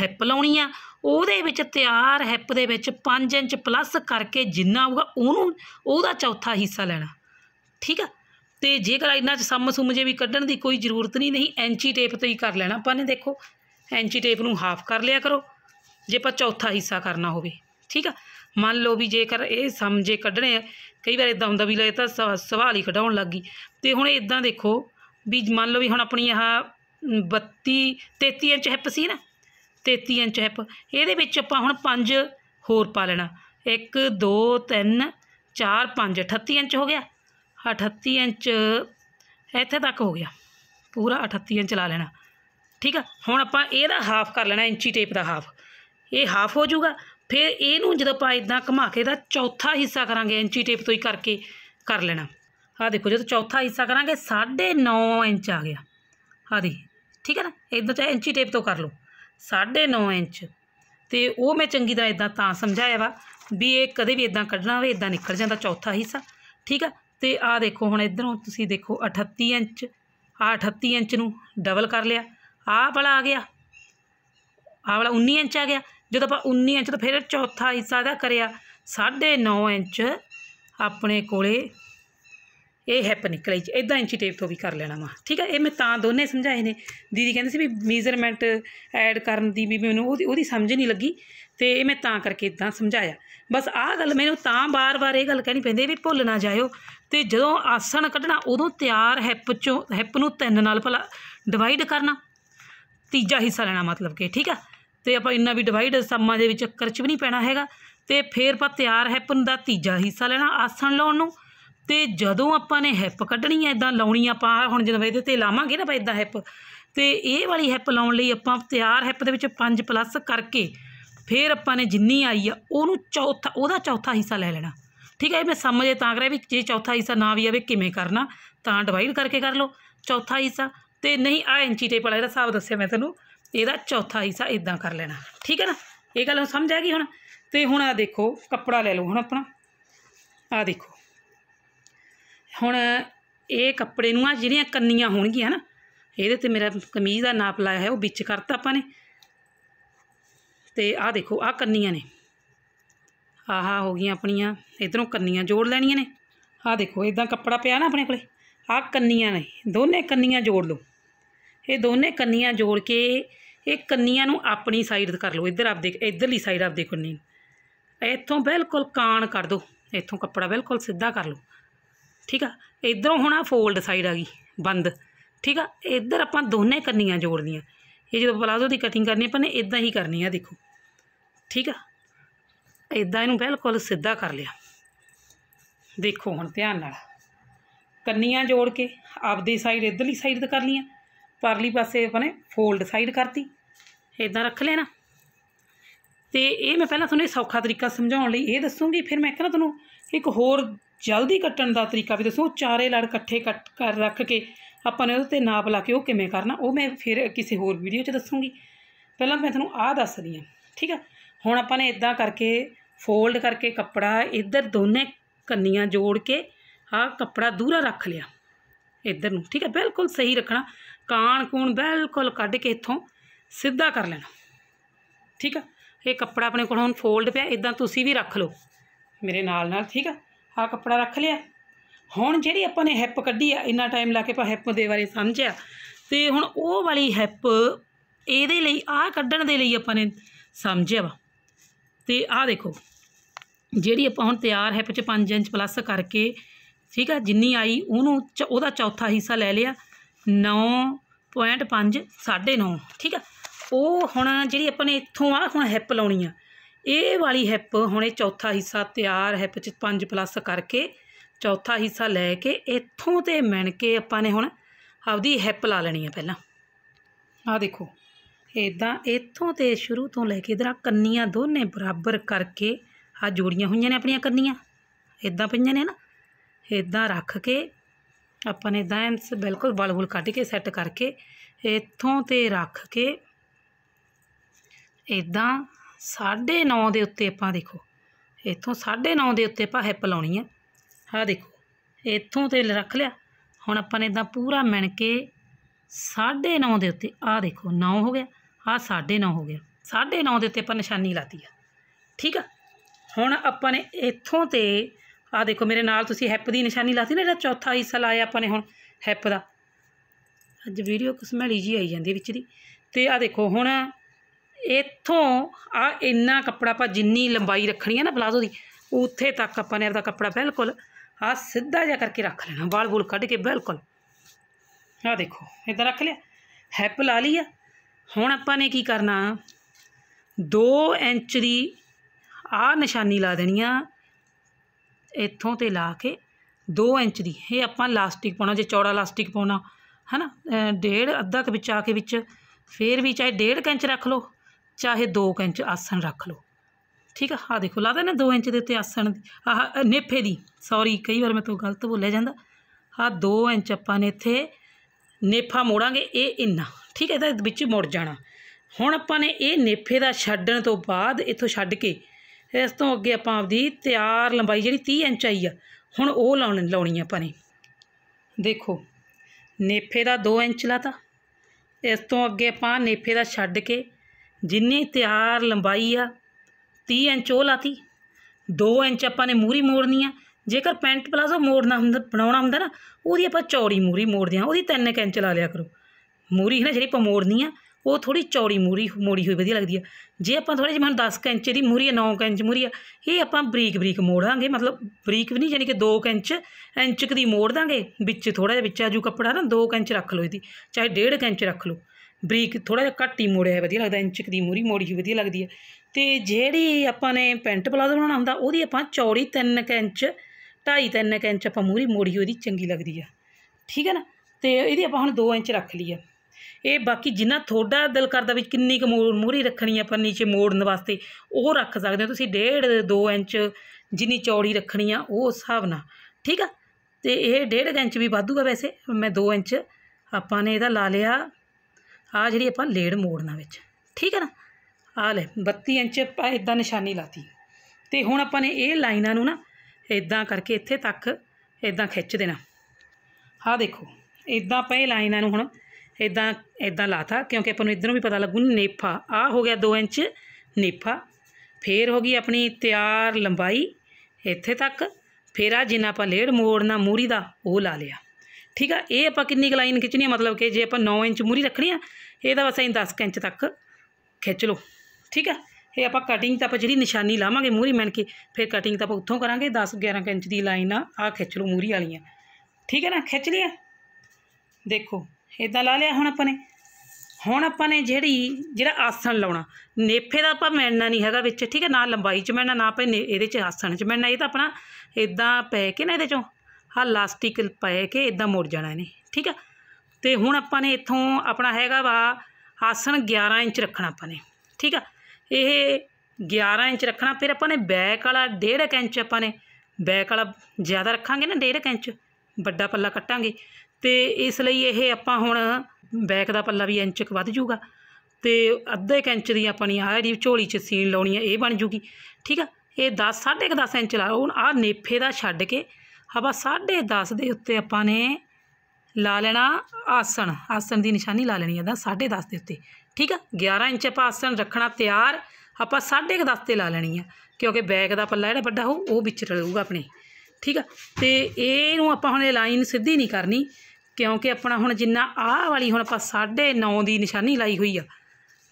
ਹੈਪ ਲਾਉਣੀ ਆ ਉਹਦੇ ਵਿੱਚ ਤਿਆਰ ਹੈਪ ਦੇ ਵਿੱਚ 5 ਇੰਚ ਪਲੱਸ ਕਰਕੇ ਜਿੰਨਾ ਆਊਗਾ ਉਹਨੂੰ ਉਹਦਾ ਚੌਥਾ ਹਿੱਸਾ ਲੈਣਾ ਠੀਕ ਆ ਤੇ ਜੇਕਰ ਇੰਨਾ ਚ ਸਮ ਸੁਮ ਜੇ ਵੀ ਕੱਢਣ ਦੀ ਕੋਈ ਜ਼ਰੂਰਤ ਨਹੀਂ ਨਹੀਂ ਐਂਚੀ ਟੇਪ ਤੇ ਹੀ ਕਰ ਲੈਣਾ ਆਪਾਂ ਨੇ ਦੇਖੋ ਐਂਚੀ ਟੇਪ ਨੂੰ ਹਾਫ ਕਰ ਲਿਆ ਕਰੋ ਜੇ ਆਪਾਂ ਚੌਥਾ ਹਿੱਸਾ ਕਰਨਾ ਹੋਵੇ ਠੀਕ ਆ ਮੰਨ ਲਓ ਵੀ ਜੇਕਰ ਇਹ ਸਮਝੇ ਕੱਢਣੇ ਆ ਕਈ ਵਾਰ ਇਦਾਂ ਹੁੰਦਾ ਵੀ ਲੈ ਤਾਂ ਸਵਾਲ ਹੀ ਕਢਾਉਣ ਲੱਗ ਗਈ ਤੇ ਹੁਣ ਇਦਾਂ ਦੇਖੋ ਵੀ ਮੰਨ ਲਓ ਵੀ ਹੁਣ ਆਪਣੀ ਆਹ 32 33 ਇੰਚ ਹਿੱਪ ਸੀ ਨਾ 33 ਇੰਚ ਹਿੱਪ ਇਹਦੇ ਵਿੱਚ ਆਪਾਂ ਹੁਣ ਪੰਜ ਹੋਰ ਪਾ ਲੈਣਾ 1 2 3 4 5 38 ਇੰਚ ਹੋ ਗਿਆ 38 ਇੰਚ ਇੱਥੇ ਤੱਕ ਹੋ ਗਿਆ ਪੂਰਾ 38 ਇੰਚ ਲਾ ਲੈਣਾ ਠੀਕ ਆ ਹੁਣ ਆਪਾਂ ਇਹਦਾ ਹਾਫ ਕਰ ਲੈਣਾ ਇੰਚੀ ਟੇਪ ਦਾ ਹਾਫ ਇਹ ਹਾਫ ਹੋ ਜਾਊਗਾ ਫਿਰ ਇਹਨੂੰ ਜਦੋਂ ਆਪਾਂ ਇਦਾਂ ਘੁਮਾ ਕੇ ਦਾ ਚੌਥਾ ਹਿੱਸਾ ਕਰਾਂਗੇ ਇੰਚੀ ਟੇਪ ਤੋਂ ਹੀ ਕਰਕੇ ਕਰ ਲੈਣਾ ਆ ਦੇਖੋ ਜਦੋਂ ਚੌਥਾ ਹਿੱਸਾ ਕਰਾਂਗੇ 9.5 ਇੰਚ ਆ ਗਿਆ ਆ ਦੇ ਠੀਕ ਹੈ ਨਾ ਇਦਾਂ ਚਾਹੇ ਇੰਚੀ ਟੇਪ ਤੋਂ ਕਰ ਲਓ 9.5 ਇੰਚ ਤੇ ਉਹ ਮੈਂ ਚੰਗੀ ਤਰ੍ਹਾਂ ਇਦਾਂ ਤਾਂ ਸਮਝਾਇਆ ਵਾ ਵੀ ਇਹ ਕਦੇ ਵੀ ਇਦਾਂ ਕੱਢਣਾ ਹੋਵੇ ਇਦਾਂ ਨਿਕਲ ਜਾਂਦਾ ਚੌਥਾ ਹਿੱਸਾ ਠੀਕ ਆ ਤੇ ਆ ਦੇਖੋ ਹੁਣ ਇਧਰੋਂ ਤੁਸੀਂ ਦੇਖੋ 38 ਇੰਚ ਆ 38 ਇੰਚ ਨੂੰ ਡਬਲ ਕਰ ਲਿਆ ਆ ਵਾਲਾ ਆ ਗਿਆ ਆ ਵਾਲਾ 19 ਇੰਚ ਆ ਗਿਆ ਜਦੋਂ ਆਪਾਂ 19 ਇੰਚ ਤਾਂ ਫਿਰ ਚੌਥਾ ਹਿੱਸਾ ਇਹਦਾ ਕਰਿਆ 9.5 ਇੰਚ ਆਪਣੇ ਕੋਲੇ ਇਹ ਹੈਪ ਨਿਕਲੀ ਜੀ ਇਦਾਂ ਇੰਚੀ ਟੇਪ ਤੋਂ ਵੀ ਕਰ ਲੈਣਾ ਵਾ ਠੀਕ ਹੈ ਇਹ ਮੈਂ ਤਾਂ ਦੋਨੇ ਸਮਝਾਏ ਨੇ ਦੀਦੀ ਕਹਿੰਦੇ ਸੀ ਵੀ ਮੀਜ਼ਰਮੈਂਟ ਐਡ ਕਰਨ ਦੀ ਵੀ ਮੈਨੂੰ ਉਹਦੀ ਉਹਦੀ ਸਮਝ ਨਹੀਂ ਲੱਗੀ ਤੇ ਇਹ ਮੈਂ ਤਾਂ ਕਰਕੇ ਇਦਾਂ ਸਮਝਾਇਆ ਬਸ ਆਹ ਗੱਲ ਮੈਨੂੰ ਤਾਂ ਬਾਰ-ਬਾਰ ਇਹ ਗੱਲ ਕਹਿਣੀ ਪੈਂਦੀ ਵੀ ਭੁੱਲ ਨਾ ਜਾਇਓ ਤੇ ਜਦੋਂ ਆਸਣ ਕੱਢਣਾ ਉਦੋਂ ਤਿਆਰ ਹੈਪ ਚੋਂ ਹੈਪ ਨੂੰ ਤਿੰਨ ਨਾਲ ਭਲਾ ਡਿਵਾਈਡ ਕਰਨਾ ਤੀਜਾ ਹਿੱਸਾ ਲੈਣਾ ਮਤਲਬ ਕਿ ਠੀਕ ਆ ਤੇ ਆਪਾਂ ਇੰਨਾ ਵੀ ਡਿਵਾਈਡ ਸਮਾ ਦੇ ਵਿੱਚ ਚੱਕਰ 'ਚ ਵੀ ਨਹੀਂ ਪੈਣਾ ਹੈਗਾ ਤੇ ਫਿਰ ਆਪਾਂ ਤਿਆਰ ਹੈਪਨ ਦਾ ਤੀਜਾ ਹਿੱਸਾ ਲੈਣਾ ਆਸਣ ਲਾਉਣ ਨੂੰ ਤੇ ਜਦੋਂ ਆਪਾਂ ਨੇ ਹੈਪ ਕੱਢਣੀ ਹੈ ਇਦਾਂ ਲਾਉਣੀ ਆਪਾਂ ਹੁਣ ਜਦੋਂ ਇਹਦੇ ਤੇ ਲਾਵਾਂਗੇ ਨਾ ਆਪਾਂ ਇਦਾਂ ਹੈਪ ਤੇ ਇਹ ਵਾਲੀ ਹੈਪ ਲਾਉਣ ਲਈ ਆਪਾਂ ਤਿਆਰ ਹੈਪ ਦੇ ਵਿੱਚ 5 ਪਲੱਸ ਕਰਕੇ ਫਿਰ ਆਪਾਂ ਨੇ ਜਿੰਨੀ ਆਈ ਆ ਉਹਨੂੰ ਚੌਥਾ ਉਹਦਾ ਚੌਥਾ ਹਿੱਸਾ ਲੈ ਲੈਣਾ ਠੀਕ ਹੈ ਇਹ ਮੈਂ ਸਮਝੇ ਤਾਂ ਕਰਿਆ ਵੀ ਜੇ ਚੌਥਾ ਹਿੱਸਾ ਨਾ ਵੀ ਆਵੇ ਕਿਵੇਂ ਕਰਨਾ ਤਾਂ ਡਿਵਾਈਡ ਕਰਕੇ ਕਰ ਲਓ ਚੌਥਾ ਹਿੱਸਾ ਤੇ ਨਹੀਂ ਆ ਇੰਚੀ ਟੇਪ ਵਾਲਾ ਜਿਹੜਾ ਹਿਸਾਬ ਦੱਸਿਆ ਮੈਂ ਤੈਨੂੰ ਇਹਦਾ ਚੌਥਾ ਹਿੱਸਾ ਇਦਾਂ ਕਰ ਲੈਣਾ ਠੀਕ ਹੈ ਨਾ ਇਹ ਗੱਲ ਸਮਝ ਆ ਗਈ ਹੁਣ ਤੇ ਹੁਣ ਆ ਦੇਖੋ ਕੱਪੜਾ ਲੈ ਲਓ ਹੁਣ ਆਪਣਾ ਆ ਦੇਖੋ ਹੁਣ ਇਹ ਕੱਪੜੇ ਨੂੰ ਆ ਜਿਹੜੀਆਂ ਕੰਨੀਆਂ ਹੋਣਗੀਆਂ ਨਾ ਇਹਦੇ ਤੇ ਮੇਰਾ ਕਮੀਜ਼ ਦਾ ਨਾਪ ਲਾਇਆ ਹੈ ਉਹ ਵਿੱਚ ਕਰਤਾ ਆਪਾਂ ਨੇ ਤੇ ਆ ਦੇਖੋ ਆ ਕੰਨੀਆਂ ਨੇ ਆਹਾ ਹੋ ਗਈਆਂ ਆਪਣੀਆਂ ਇਧਰੋਂ ਕੰਨੀਆਂ ਜੋੜ ਲੈਣੀਆਂ ਨੇ ਆ ਦੇਖੋ ਇਦਾਂ ਕੱਪੜਾ ਪਿਆ ਨਾ ਆਪਣੇ ਕੋਲੇ ਆ ਕੰਨੀਆਂ ਨੇ ਦੋਨੇ ਕੰਨੀਆਂ ਜੋੜ ਲਓ ਇਹ ਦੋਨੇ ਕੰਨੀਆਂ ਜੋੜ ਕੇ ਇਹ ਕੰਨੀਆਂ ਨੂੰ ਆਪਣੀ ਸਾਈਡ ਕਰ ਲਓ ਇੱਧਰ ਆਪ ਦੇਖ ਇੱਧਰਲੀ ਸਾਈਡ ਆਪ ਦੇਖੋ ਨੀ ਇੱਥੋਂ ਬਿਲਕੁਲ ਕਾਣ ਕਰ ਦਿਓ ਇੱਥੋਂ ਕੱਪੜਾ ਬਿਲਕੁਲ ਸਿੱਧਾ ਕਰ ਲਓ ਠੀਕ ਆ ਇਧਰੋਂ ਹੁਣ ਆ ਫੋਲਡ ਸਾਈਡ ਆ ਗਈ ਬੰਦ ਠੀਕ ਆ ਇੱਧਰ ਆਪਾਂ ਦੋਨੇ ਕੰਨੀਆਂ ਜੋੜਨੀਆਂ ਇਹ ਜਦੋਂ ਪਲਾਜ਼ੋ ਦੀ ਕਟਿੰਗ ਕਰਨੀ ਆਪਾਂ ਨੇ ਇਦਾਂ ਹੀ ਕਰਨੀ ਆ ਦੇਖੋ ਠੀਕ ਆ ਇਦਾਂ ਇਹਨੂੰ ਬਿਲਕੁਲ ਸਿੱਧਾ ਕਰ ਲਿਆ ਦੇਖੋ ਹੁਣ ਧਿਆਨ ਨਾਲ ਕੰਨੀਆਂ ਜੋੜ ਕੇ ਆਪਦੀ ਸਾਈਡ ਇਧਰਲੀ ਸਾਈਡ ਤੇ ਕਰ ਲਈਆਂ ਪਰਲੀ ਪਾਸੇ ਆਪਾਂ ਨੇ ਫੋਲਡ ਸਾਈਡ ਕਰਤੀ ਇਦਾਂ ਰੱਖ ਲੈਣਾ ਤੇ ਇਹ ਮੈਂ ਪਹਿਲਾਂ ਤੁਹਾਨੂੰ ਇਹ ਸੌਖਾ ਤਰੀਕਾ ਸਮਝਾਉਣ ਲਈ ਇਹ ਦੱਸੂਗੀ ਫਿਰ ਮੈਂ ਕਹਿੰਦਾ ਤੁਹਾਨੂੰ ਇੱਕ ਹੋਰ ਜਲਦੀ ਕੱਟਣ ਦਾ ਤਰੀਕਾ ਵੀ ਦੱਸੂ ਚਾਰੇ ਲੜ ਇਕੱਠੇ ਕੱਟ ਕਰ ਰੱਖ ਕੇ ਆਪਾਂ ਨੇ ਉਹਦੇ ਤੇ ਨਾਪ ਲਾ ਕੇ ਉਹ ਕਿਵੇਂ ਕਰਨਾ ਉਹ ਮੈਂ ਫਿਰ ਕਿਸੇ ਹੋਰ ਵੀਡੀਓ 'ਚ ਦੱਸੂਗੀ ਪਹਿਲਾਂ ਮੈਂ ਤੁਹਾਨੂੰ ਆਹ ਰਹੀ ਹਾਂ ਠੀਕ ਆ ਹੁਣ ਆਪਾਂ ਨੇ ਇਦਾਂ ਕਰਕੇ ਫੋਲਡ ਕਰਕੇ ਕੱਪੜਾ ਇੱਧਰ ਦੋਨੇ ਕੰਨੀਆਂ ਜੋੜ ਕੇ ਆਹ ਕੱਪੜਾ ਦੂਰਾ ਰੱਖ ਲਿਆ ਇੱਧਰ ਨੂੰ ਠੀਕ ਹੈ ਬਿਲਕੁਲ ਸਹੀ ਰੱਖਣਾ ਕਾਣ ਕੂਣ ਬਿਲਕੁਲ ਕੱਢ ਕੇ ਇੱਥੋਂ ਸਿੱਧਾ ਕਰ ਲੈਣਾ ਠੀਕ ਆ ਇਹ ਕੱਪੜਾ ਆਪਣੇ ਕੋਲ ਹੁਣ ਫੋਲਡ ਪਿਆ ਇਦਾਂ ਤੁਸੀਂ ਵੀ ਰੱਖ ਲਓ ਮੇਰੇ ਨਾਲ ਨਾਲ ਠੀਕ ਆ ਆ ਕੱਪੜਾ ਰੱਖ ਲਿਆ ਹੁਣ ਜਿਹੜੀ ਆਪਾਂ ਨੇ ਹਿੱਪ ਕੱਢੀ ਆ ਇੰਨਾ ਟਾਈਮ ਲਾ ਕੇ ਆਪਾਂ ਹਿੱਪ ਦੇ ਬਾਰੇ ਸਮਝਿਆ ਤੇ ਹੁਣ ਉਹ ਵਾਲੀ ਹਿੱਪ ਇਹਦੇ ਲਈ ਆ ਕੱਢਣ ਦੇ ਲਈ ਆਪਾਂ ਨੇ ਸਮਝਿਆ ਵਾ ਤੇ ਆ ਦੇਖੋ ਜਿਹੜੀ ਆਪਾਂ ਹੁਣ ਤਿਆਰ ਹਿੱਪ ਚ 5 ਇੰਚ ਪਲੱਸ ਕਰਕੇ ਠੀਕ ਆ ਜਿੰਨੀ ਆਈ ਉਹਨੂੰ ਉਹਦਾ ਚੌਥਾ ਹਿੱਸਾ ਲੈ ਲਿਆ 9.5 ਠੀਕ ਆ ਉਹ ਹੁਣ ਜਿਹੜੀ ਆਪਾਂ ਨੇ ਇੱਥੋਂ ਆ ਹੁਣ ਹਿੱਪ ਲਾਉਣੀ ਆ ਇਹ ਵਾਲੀ ਹਿੱਪ ਹੁਣ ਇਹ ਚੌਥਾ ਹਿੱਸਾ ਤਿਆਰ ਹਿੱਪ ਚ 5 ਪਲੱਸ ਕਰਕੇ ਚੌਥਾ ਹਿੱਸਾ ਲੈ ਕੇ ਇੱਥੋਂ ਤੇ ਮਣ ਕੇ ਆਪਾਂ ਨੇ ਹੁਣ ਆਪਦੀ ਹਿੱਪ ਲਾ ਲੈਣੀ ਆ ਪਹਿਲਾਂ ਆ ਦੇਖੋ ਇਦਾਂ ਇੱਥੋਂ ਤੇ ਸ਼ੁਰੂ ਤੋਂ ਲੈ ਕੇ ਇਧਰਾਂ ਕੰਨੀਆਂ ਦੋਨੇ ਬਰਾਬਰ ਕਰਕੇ ਆ ਜੋੜੀਆਂ ਹੋਈਆਂ ਨੇ ਆਪਣੀਆਂ ਕੰਨੀਆਂ ਇਦਾਂ ਪਈਆਂ ਨੇ ਨਾ ਇਦਾਂ ਰੱਖ ਕੇ ਆਪਾਂ ਨੇ ਇਦਾਂ ਬਿਲਕੁਲ ਬਲ ਕੱਢ ਕੇ ਸੈੱਟ ਕਰਕੇ ਇੱਥੋਂ ਤੇ ਰੱਖ ਕੇ ਇਦਾਂ 9.5 ਦੇ ਉੱਤੇ ਆਪਾਂ ਦੇਖੋ ਇੱਥੋਂ 9.5 ਦੇ ਉੱਤੇ ਆਪਾਂ ਹਿੱਪ ਲਾਉਣੀ ਆ ਆ ਦੇਖੋ ਇੱਥੋਂ ਤੇ ਰੱਖ ਲਿਆ ਹੁਣ ਆਪਾਂ ਨੇ ਇਦਾਂ ਪੂਰਾ ਮਣ ਕੇ 9.5 ਦੇ ਉੱਤੇ ਆਹ ਦੇਖੋ 9 ਹੋ ਗਿਆ ਆ 9.5 ਹੋ ਗਿਆ 9.5 ਦੇ ਉੱਤੇ ਆਪਾਂ ਨਿਸ਼ਾਨੀ ਲਾਤੀ ਆ ਠੀਕ ਆ ਹੁਣ ਆਪਾਂ ਨੇ ਇੱਥੋਂ ਤੇ ਆ ਦੇਖੋ ਮੇਰੇ ਨਾਲ ਤੁਸੀਂ ਹੈਪ ਦੀ ਨਿਸ਼ਾਨੀ ਲਾਤੀ ਨਾ ਇਹਦਾ ਚੌਥਾ ਹਿੱਸਾ ਲਾਇਆ ਆਪਾਂ ਨੇ ਹੁਣ ਹੈਪ ਦਾ ਅੱਜ ਵੀਡੀਓ ਕਸਮੈਲੀ ਜੀ ਆਈ ਜਾਂਦੀ ਵਿੱਚ ਦੀ ਤੇ ਆ ਦੇਖੋ ਹੁਣ ਇੱਥੋਂ ਆ ਇੰਨਾ ਕੱਪੜਾ ਆਪਾਂ ਜਿੰਨੀ ਲੰਬਾਈ ਰੱਖਣੀ ਹੈ ਨਾ ਪਲਾਜ਼ੋ ਦੀ ਉੱਥੇ ਤੱਕ ਆਪਾਂ ਨੇ ਆਪਦਾ ਕੱਪੜਾ ਬਿਲਕੁਲ ਆ ਸਿੱਧਾ ਜਿਹਾ ਕਰਕੇ ਰੱਖ ਲੈਣਾ ਵਾਲ ਬੂਲ ਕੱਢ ਕੇ ਬਿਲਕੁਲ ਆ ਦੇਖੋ ਇਦਾਂ ਰੱਖ ਲਿਆ ਹੈਪ ਲਾ ਲਈ ਆ ਹੁਣ ਆਪਾਂ ਨੇ ਕੀ ਕਰਨਾ 2 ਇੰਚ ਦੀ ਆ ਨਿਸ਼ਾਨੀ ਲਾ ਦੇਣੀ ਆ ਇੱਥੋਂ ਤੇ ਲਾ ਕੇ 2 ਇੰਚ ਦੀ ਇਹ ਆਪਾਂ ਲਾਸਟਿਕ ਪਾਉਣਾ ਜੇ ਚੌੜਾ ਲਾਸਟਿਕ ਪਾਉਣਾ ਹਨਾ ਡੇਢ ਅੱਧਾ ਕ ਵਿੱਚ ਆ ਕੇ ਵਿੱਚ ਫੇਰ ਵੀ ਚਾਹੇ ਡੇਢ ਇੰਚ ਰੱਖ ਲਓ ਚਾਹੇ 2 ਇੰਚ ਆਸਣ ਰੱਖ ਲਓ ਠੀਕ ਆ ਆ ਦੇਖੋ ਲਾਦਾ ਨੇ 2 ਇੰਚ ਦੇ ਉੱਤੇ ਆਸਣ ਆਹ ਨੇਫੇ ਦੀ ਸੌਰੀ ਕਈ ਵਾਰ ਮੈਂ ਤੋਂ ਗਲਤ ਬੋਲਿਆ ਜਾਂਦਾ ਆ 2 ਇੰਚ ਆਪਾਂ ਨੇ ਇੱਥੇ ਨੇਫਾ ਮੋੜਾਂਗੇ ਇਹ ਇੰਨਾ ਠੀਕ ਹੈ ਇਹਦਾ ਵਿੱਚ ਮੁੜ ਜਾਣਾ ਹੁਣ ਆਪਾਂ ਨੇ ਇਹ ਨੇਫੇ ਦਾ ਛੱਡਣ ਤੋਂ ਬਾਅਦ ਇੱਥੋਂ ਛੱਡ ਕੇ ਇਸ ਤੋਂ ਅੱਗੇ ਆਪਾਂ ਆਪਦੀ ਤਿਆਰ ਲੰਬਾਈ ਜਿਹੜੀ 30 ਇੰਚ ਆਈ ਆ ਹੁਣ ਉਹ ਲਾਉਣ ਲਾਉਣੀ ਆ ਆਪਾਂ ਨੇ ਦੇਖੋ ਨੇਫੇ ਦਾ 2 ਇੰਚ ਲਾਤਾ ਇਸ ਤੋਂ ਅੱਗੇ ਆਪਾਂ ਨੇਫੇ ਦਾ ਛੱਡ ਕੇ ਜਿੰਨੀ ਤਿਆਰ ਲੰਬਾਈ ਆ 30 ਇੰਚ ਉਹ ਲਾਤੀ 2 ਇੰਚ ਆਪਾਂ ਨੇ ਮੂਰੀ ਮੋੜਨੀ ਆ ਜੇਕਰ ਪੈਂਟ ਪਲਾਜ਼ੋ ਮੋੜਨਾ ਹੁੰਦਾ ਬਣਾਉਣਾ ਹੁੰਦਾ ਨਾ ਉਹਦੀ ਆਪਾਂ ਚੌੜੀ ਮੂਰੀ ਮੋੜਦੇ ਆ ਉਹਦੀ 3 ਇੰਚ ਲਾ ਲਿਆ ਕਰੋ ਮੂਰੀ ਹੈ ਨਾ ਜਿਹੜੀ ਆਪਾਂ ਮੋੜਨੀ ਆ ਉਹ ਥੋੜੀ ਚੌੜੀ ਮੂਰੀ ਮੋੜੀ ਹੋਈ ਵਧੀਆ ਲੱਗਦੀ ਆ ਜੇ ਆਪਾਂ ਥੋੜੇ ਜਿਹਾ ਮੈਨੂੰ 10 ਇੰਚ ਦੀ ਮੂਰੀ ਆ 9 ਇੰਚ ਮੂਰੀ ਆ ਇਹ ਆਪਾਂ ਬਰੀਕ ਬਰੀਕ ਮੋੜਾਂਗੇ ਮਤਲਬ ਬਰੀਕ ਵੀ ਨਹੀਂ ਯਾਨੀ ਕਿ 2 ਇੰਚ ਇੰਚਕ ਦੀ ਮੋੜ ਦਾਂਗੇ ਵਿੱਚ ਥੋੜਾ ਜਿਹਾ ਵਿੱਚ ਆਜੂ ਕੱਪੜਾ ਨਾ 2 ਇੰਚ ਰੱਖ ਲਓ ਇਹਦੀ ਚਾਹੇ 1.5 ਇੰਚ ਰੱਖ ਲਓ ਬਰੀਕ ਥੋੜਾ ਜਿਹਾ ਘੱਟ ਹੀ ਮੋੜਿਆ ਹੈ ਵਧੀਆ ਲੱਗਦਾ ਇੰਚ ਦੀ ਮੂਰੀ ਮੋੜੀ ਹੋਈ ਵਧੀਆ ਲੱਗਦੀ ਆ ਤੇ ਜਿਹੜੀ ਆਪਾਂ ਨੇ ਪੈਂਟ ਪਲਾਜ਼ੋ ਬਣਾਉਣਾ ਹੁੰਦਾ ਉਹਦੀ ਆਪਾਂ ਚੌੜੀ 3 ਇੰਚ 2.5 3 ਇੰਚ ਆਪਾਂ ਮੂਰੀ ਮੋੜੀ ਹੋਈ ਦੀ ਚੰਗੀ ਲੱਗਦੀ ਆ ਠੀਕ ਹੈ ਨਾ ਤੇ ਇਹਦੀ ਆਪਾਂ ਹੁਣ 2 ਇੰਚ ਰੱਖ ਲਈ ਆ ਇਹ ਬਾਕੀ ਜਿੰਨਾ ਥੋੜਾ ਦਿਲ ਕਰਦਾ ਵੀ ਕਿੰਨੀ ਕੁ ਮੂਰੀ ਰੱਖਣੀ ਆ ਆਪਾਂ ਨੀਚੇ ਮੋੜਨ ਵਾਸਤੇ ਉਹ ਰੱਖ ਸਕਦੇ ਹੋ ਤੁਸੀਂ ਡੇਢ 2 ਇੰਚ ਜਿੰਨੀ ਚੌੜੀ ਰੱਖਣੀ ਆ ਉਹ ਹਿਸਾਬ ਨਾਲ ਠੀਕ ਆ ਤੇ ਇਹ ਡੇਢ ਇੰਚ ਵੀ ਵਾਧੂਗਾ ਵੈਸੇ ਮੈਂ 2 ਇੰਚ ਆਪਾਂ ਨੇ ਇਹਦਾ ਲਾ ਲਿਆ ਆ ਜਿਹੜੀ ਆਪਾਂ ਲੇੜ ਮੋੜਨਾ ਵਿੱਚ ਠੀਕ ਆ ਨਾ ਆ ਲੈ 32 ਇੰਚ ਆ ਇਦਾਂ ਨਿਸ਼ਾਨੀ ਲਾਤੀ ਤੇ ਹੁਣ ਆਪਾਂ ਨੇ ਇਹ ਲਾਈਨਾਂ ਨੂੰ ਨਾ ਇਦਾਂ ਕਰਕੇ ਇੱਥੇ ਤੱਕ ਇਦਾਂ ਖਿੱਚ ਦੇਣਾ ਆ ਦੇਖੋ ਇਦਾਂ ਆਪਾਂ ਇਹ ਲਾਈਨਾਂ ਨੂੰ ਹੁਣ ਇਦਾਂ ਇਦਾਂ ਲਾਤਾ ਕਿਉਂਕਿ ਆਪਾਂ ਨੂੰ ਇਧਰੋਂ ਵੀ ਪਤਾ ਲੱਗੂ ਨੇਫਾ ਆ ਹੋ ਗਿਆ 2 ਇੰਚ ਨੇਫਾ ਫੇਰ ਹੋ ਗਈ ਆਪਣੀ ਤਿਆਰ ਲੰਬਾਈ ਇੱਥੇ ਤੱਕ ਫੇਰ ਆ ਜਿੰਨਾ ਆਪਾਂ ਲੇੜ ਮੋੜਨਾ ਮੂਰੀ ਦਾ ਉਹ ਲਾ ਲਿਆ ਠੀਕ ਆ ਇਹ ਆਪਾਂ ਕਿੰਨੀ ਕੁ ਲਾਈਨ ਖਿੱਚਣੀ ਹੈ ਮਤਲਬ ਕਿ ਜੇ ਆਪਾਂ 9 ਇੰਚ ਮੂਰੀ ਰੱਖਣੀ ਆ ਇਹਦਾ ਬਸ ਅਸੀਂ 10 ਇੰਚ ਤੱਕ ਖਿੱਚ ਲਓ ਠੀਕ ਆ ਇਹ ਆਪਾਂ ਕਟਿੰਗ ਤਾਂ ਆਪਾਂ ਜਿਹੜੀ ਨਿਸ਼ਾਨੀ ਲਾਵਾਂਗੇ ਮੂਰੀ ਮੈਨ ਕੇ ਫਿਰ ਕਟਿੰਗ ਤਾਂ ਆਪਾਂ ਉੱਥੋਂ ਕਰਾਂਗੇ 10 11 ਇੰਚ ਦੀ ਲਾਈਨ ਆ ਆ ਖਿੱਚ ਲਓ ਮੂਰੀ ਵਾਲੀਆਂ ਠੀਕ ਹੈ ਨਾ ਖਿੱਚ ਲਿਆ ਦੇਖੋ ਇਦਾਂ ਲਾ ਲਿਆ ਹੁਣ ਆਪਾਂ ਨੇ ਹੁਣ ਆਪਾਂ ਨੇ ਜਿਹੜੀ ਜਿਹੜਾ ਆਸਣ ਲਾਉਣਾ ਨੇਫੇ ਦਾ ਆਪਾਂ ਮੈਣਾ ਨਹੀਂ ਹੈਗਾ ਵਿੱਚ ਠੀਕ ਹੈ ਨਾ ਲੰਬਾਈ ਚ ਮੈਣਾ ਨਾ ਪਏ ਇਹਦੇ ਚ ਆਸਣ ਚ ਮੈਣਾ ਇਹ ਤਾਂ ਆਪਣਾ ਇਦਾਂ ਪੈ ਕੇ ਨਾ ਇਹਦੇ ਚੋਂ ਆ ਲਾਸਟਿਕ ਪੈ ਕੇ ਇਦਾਂ ਮੁੜ ਜਾਣਾ ਇਹਨੇ ਠੀਕ ਹੈ ਤੇ ਹੁਣ ਆਪਾਂ ਨੇ ਇੱਥੋਂ ਆਪਣਾ ਹੈਗਾ ਵਾ ਆਸਣ 11 ਇੰਚ ਰੱਖਣਾ ਆਪਾਂ ਨੇ ਠੀਕ ਆ ਇਹ 11 ਇੰਚ ਰੱਖਣਾ ਫਿਰ ਆਪਾਂ ਨੇ ਬੈਕ ਵਾਲਾ 1.5 ਇੰਚ ਆਪਾਂ ਨੇ ਬੈਕ ਵਾਲਾ ਜ਼ਿਆਦਾ ਰੱਖਾਂਗੇ ਨਾ 1.5 ਇੰਚ ਵੱਡਾ ਪੱਲਾ ਕੱਟਾਂਗੇ ਤੇ ਇਸ ਲਈ ਇਹ ਆਪਾਂ ਹੁਣ ਬੈਕ ਦਾ ਪੱਲਾ ਵੀ ਇੰਚਕ ਵੱਧ ਜਾਊਗਾ ਤੇ ਅੱਧੇ ਇੰਚ ਦੀ ਆਪਣੀ ਆਹ ਜਿਹੜੀ ਝੋਲੀ 'ਚ ਸੀਨ ਲਾਉਣੀ ਆ ਇਹ ਬਣ ਜੂਗੀ ਠੀਕ ਆ ਇਹ 10 1.5 10 ਇੰਚ ਲਾ ਹੁਣ ਆਹ ਨੇਫੇ ਦਾ ਛੱਡ ਕੇ ਆਪਾਂ 10.5 ਦੇ ਉੱਤੇ ਆਪਾਂ ਨੇ ਲਾ ਲੈਣਾ ਆਸਣ ਆਸਣ ਦੀ ਨਿਸ਼ਾਨੀ ਲਾ ਲੈਣੀ ਹੈ ਦਾ 10.5 ਦੇ ਉੱਤੇ ਠੀਕ ਆ 11 ਇੰਚ ਆਪਾਂ ਆਸਣ ਰੱਖਣਾ ਤਿਆਰ ਆਪਾਂ 10.5 ਤੇ ਲਾ ਲੈਣੀ ਆ ਕਿਉਂਕਿ ਬੈਕ ਦਾ ਪੱਲਾ ਜਿਹੜਾ ਵੱਡਾ ਹੋਊ ਉਹ ਵਿੱਚ ਰਹੂਗਾ ਆਪਣੇ ਠੀਕ ਆ ਤੇ ਇਹ ਨੂੰ ਆਪਾਂ ਹੁਣ ਇਹ ਲਾਈਨ ਸਿੱਧੀ ਨਹੀਂ ਕਰਨੀ ਕਿਉਂਕਿ ਆਪਣਾ ਹੁਣ ਜਿੰਨਾ ਆਹ ਵਾਲੀ ਹੁਣ ਆਪਾਂ 9.5 ਦੀ ਨਿਸ਼ਾਨੀ ਲਾਈ ਹੋਈ ਆ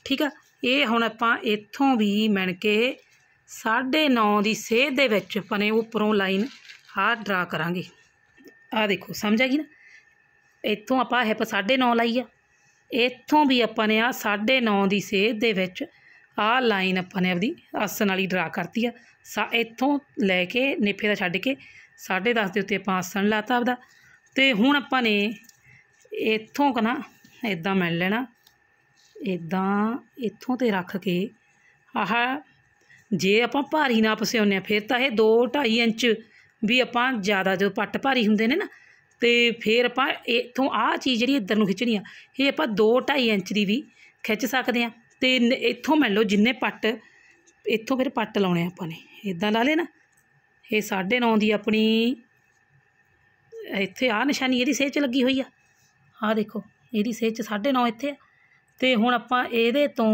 ਠੀਕ ਆ ਇਹ ਹੁਣ ਆਪਾਂ ਇੱਥੋਂ ਵੀ ਮਣ ਕੇ 9.5 ਦੀ ਸੇਧ ਦੇ ਵਿੱਚ ਆਪਾਂ ਨੇ ਉੱਪਰੋਂ ਲਾਈਨ ਆਹ ਡਰਾ ਕਰਾਂਗੇ ਆ ਦੇਖੋ ਸਮਝ ਆ ਗਈ ਨਾ ਇੱਥੋਂ ਆਪਾਂ ਪਾ 9.5 ਲਾਈ ਆ ਇੱਥੋਂ ਵੀ ਆਪਾਂ ਨੇ ਆ 9.5 ਦੀ ਸੇਧ ਦੇ ਵਿੱਚ ਆ ਲਾਈਨ ਆਪਾਂ ਨੇ ਆਪਦੀ ਆਸਣ ਵਾਲੀ ਡਰਾ ਕਰਤੀ ਆ ਸਾ ਇੱਥੋਂ ਲੈ ਕੇ ਨੇਫੇ ਦਾ ਛੱਡ ਕੇ 10.5 ਦੇ ਉੱਤੇ ਆਪਾਂ ਆਸਣ ਲਾਤਾ ਆਪਦਾ ਤੇ ਹੁਣ ਆਪਾਂ ਨੇ ਇੱਥੋਂ ਕਨਾ ਇਦਾਂ ਮਿਲ ਲੈਣਾ ਇਦਾਂ ਇੱਥੋਂ ਤੇ ਰੱਖ ਕੇ ਆਹ ਜੇ ਆਪਾਂ ਭਾਰੀ ਨਾਪ ਸਿਉਂਨੇ ਆ ਫਿਰ ਤਾਂ ਇਹ 2 2.5 ਇੰਚ ਵੀ ਆਪਾਂ ਜ਼ਿਆਦਾ ਜੋ ਪੱਟ ਭਾਰੀ ਹੁੰਦੇ ਨੇ ਨਾ ਤੇ ਫਿਰ ਆਪਾਂ ਇੱਥੋਂ ਆਹ ਚੀਜ਼ ਜਿਹੜੀ ਇੱਧਰ ਨੂੰ ਖਿੱਚਣੀ ਆ ਇਹ ਆਪਾਂ 2 2.5 ਇੰਚ ਦੀ ਵੀ ਖਿੱਚ ਸਕਦੇ ਆ ਤੇ ਇੱਥੋਂ ਮੰਨ ਲਓ ਜਿੰਨੇ ਪੱਟ ਇੱਥੋਂ ਫਿਰ ਪੱਟ ਲਾਉਣੇ ਆਪਾਂ ਨੇ ਇਦਾਂ ਲਾ ਲੈਣਾ ਇਹ 9.5 ਦੀ ਆਪਣੀ ਇੱਥੇ ਆ ਨਿਸ਼ਾਨੀ ਇਹਦੀ ਸੇਚ 'ਚ ਲੱਗੀ ਹੋਈ ਆ ਆ ਦੇਖੋ ਇਹਦੀ ਸੇਚ 'ਚ 9.5 ਇੱਥੇ ਆ ਤੇ ਹੁਣ ਆਪਾਂ ਇਹਦੇ ਤੋਂ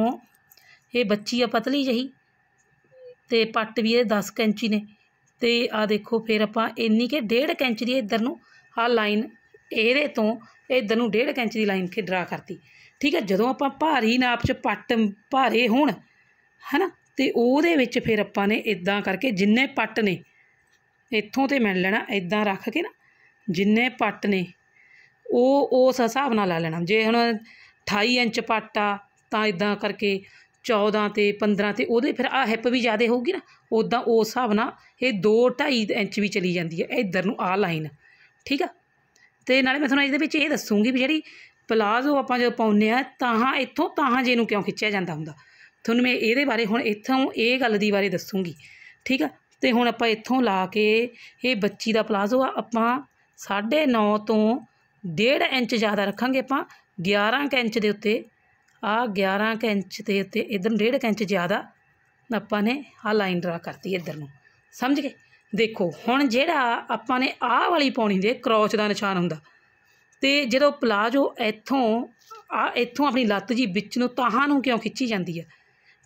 ਇਹ ਬੱਚੀ ਆ ਪਤਲੀ ਜਹੀ ਤੇ ਪੱਟ ਵੀ ਇਹਦੇ 10 ਕੈਂਚੀ ਨੇ ਤੇ ਆ ਦੇਖੋ ਫਿਰ ਆਪਾਂ ਇੰਨੀ ਕੇ 1.5 ਕੈਂਚ ਦੀ ਇੱਧਰ ਨੂੰ ਆ ਲਾਈਨ ਇਹਦੇ ਤੋਂ ਇੱਧਰ ਨੂੰ 1.5 ਕੈਂਚ ਦੀ ਲਾਈਨ ਕੇ ਡਰਾ ਕਰਤੀ ਠੀਕ ਹੈ ਜਦੋਂ ਆਪਾਂ ਭਾਰੀ ਨਾਪ 'ਚ ਪੱਟ ਭਾਰੇ ਹੋਣ ਹਨਾ ਤੇ ਉਹਦੇ ਵਿੱਚ ਫਿਰ ਆਪਾਂ ਨੇ ਇਦਾਂ ਕਰਕੇ ਜਿੰਨੇ ਪੱਟ ਨੇ ਇੱਥੋਂ ਤੇ ਮਿਣ ਲੈਣਾ ਇਦਾਂ ਰੱਖ ਕੇ ਨਾ ਜਿੰਨੇ ਪੱਟ ਨੇ ਉਹ ਉਸ ਹਿਸਾਬ ਨਾਲ ਲਾ ਲੈਣਾ ਜੇ ਹੁਣ 28 ਇੰਚ ਪੱਟ ਆ ਤਾਂ ਇਦਾਂ ਕਰਕੇ 14 ਤੇ 15 ਤੇ ਉਹਦੇ ਫਿਰ ਆ ਹਿੱਪ ਵੀ ਜ਼ਿਆਦਾ ਹੋਊਗੀ ਨਾ ਉਦਾਂ ਉਸ ਹਿਸਾਬ ਨਾਲ ਇਹ 2 2.5 ਇੰਚ ਵੀ ਚਲੀ ਜਾਂਦੀ ਹੈ ਇਧਰ ਨੂੰ ਆ ਲਾਈਨ ਠੀਕ ਆ ਤੇ ਨਾਲੇ ਮੈਂ ਤੁਹਾਨੂੰ ਇਹਦੇ ਵਿੱਚ ਇਹ ਦੱਸੂਗੀ ਵੀ ਜਿਹੜੀ ਪਲਾਜ਼ੋ ਆਪਾਂ ਜਦੋਂ ਪਾਉਨੇ ਆ ਤਾਂ ਇੱਥੋਂ ਤਾਂ ਜੇ ਨੂੰ ਕਿਉਂ ਖਿੱਚਿਆ ਜਾਂਦਾ ਹੁੰਦਾ ਤੁਹਾਨੂੰ ਮੈਂ ਇਹਦੇ ਬਾਰੇ ਹੁਣ ਇੱਥੋਂ ਇਹ ਗੱਲ ਦੀ ਬਾਰੇ ਦੱਸੂਗੀ ਠੀਕ ਆ ਤੇ ਹੁਣ ਆਪਾਂ ਇੱਥੋਂ ਲਾ ਕੇ ਇਹ ਬੱਚੀ ਦਾ ਪਲਾਜ਼ੋ ਆ ਆਪਾਂ 9.5 ਤੋਂ 1.5 ਇੰਚ ਜ਼ਿਆਦਾ ਰੱਖਾਂਗੇ ਆਪਾਂ 11 ਇੰਚ ਦੇ ਉੱਤੇ ਆ 11 ਇੰਚ ਦੇ ਉੱਤੇ ਇਧਰ 1.5 ਇੰਚ ਜ਼ਿਆਦਾ ਆਪਾਂ ਨੇ ਆ ਲਾਈਨ ਡਰਾ ਕਰਤੀ ਇਧਰ ਨੂੰ ਸਮਝ ਗਏ ਦੇਖੋ ਹੁਣ ਜਿਹੜਾ ਆਪਾਂ ਨੇ ਆਹ ਵਾਲੀ ਪੌਣੀ ਦੇ ਕ੍ਰੋਚ ਦਾ ਨਿਸ਼ਾਨ ਹੁੰਦਾ ਤੇ ਜਦੋਂ ਪਲਾਜੋ ਇੱਥੋਂ ਆ ਇੱਥੋਂ ਆਪਣੀ ਲੱਤ ਜੀ ਵਿੱਚ ਨੂੰ ਤਾਹਾਂ ਨੂੰ ਕਿਉਂ ਖਿੱਚੀ ਜਾਂਦੀ ਹੈ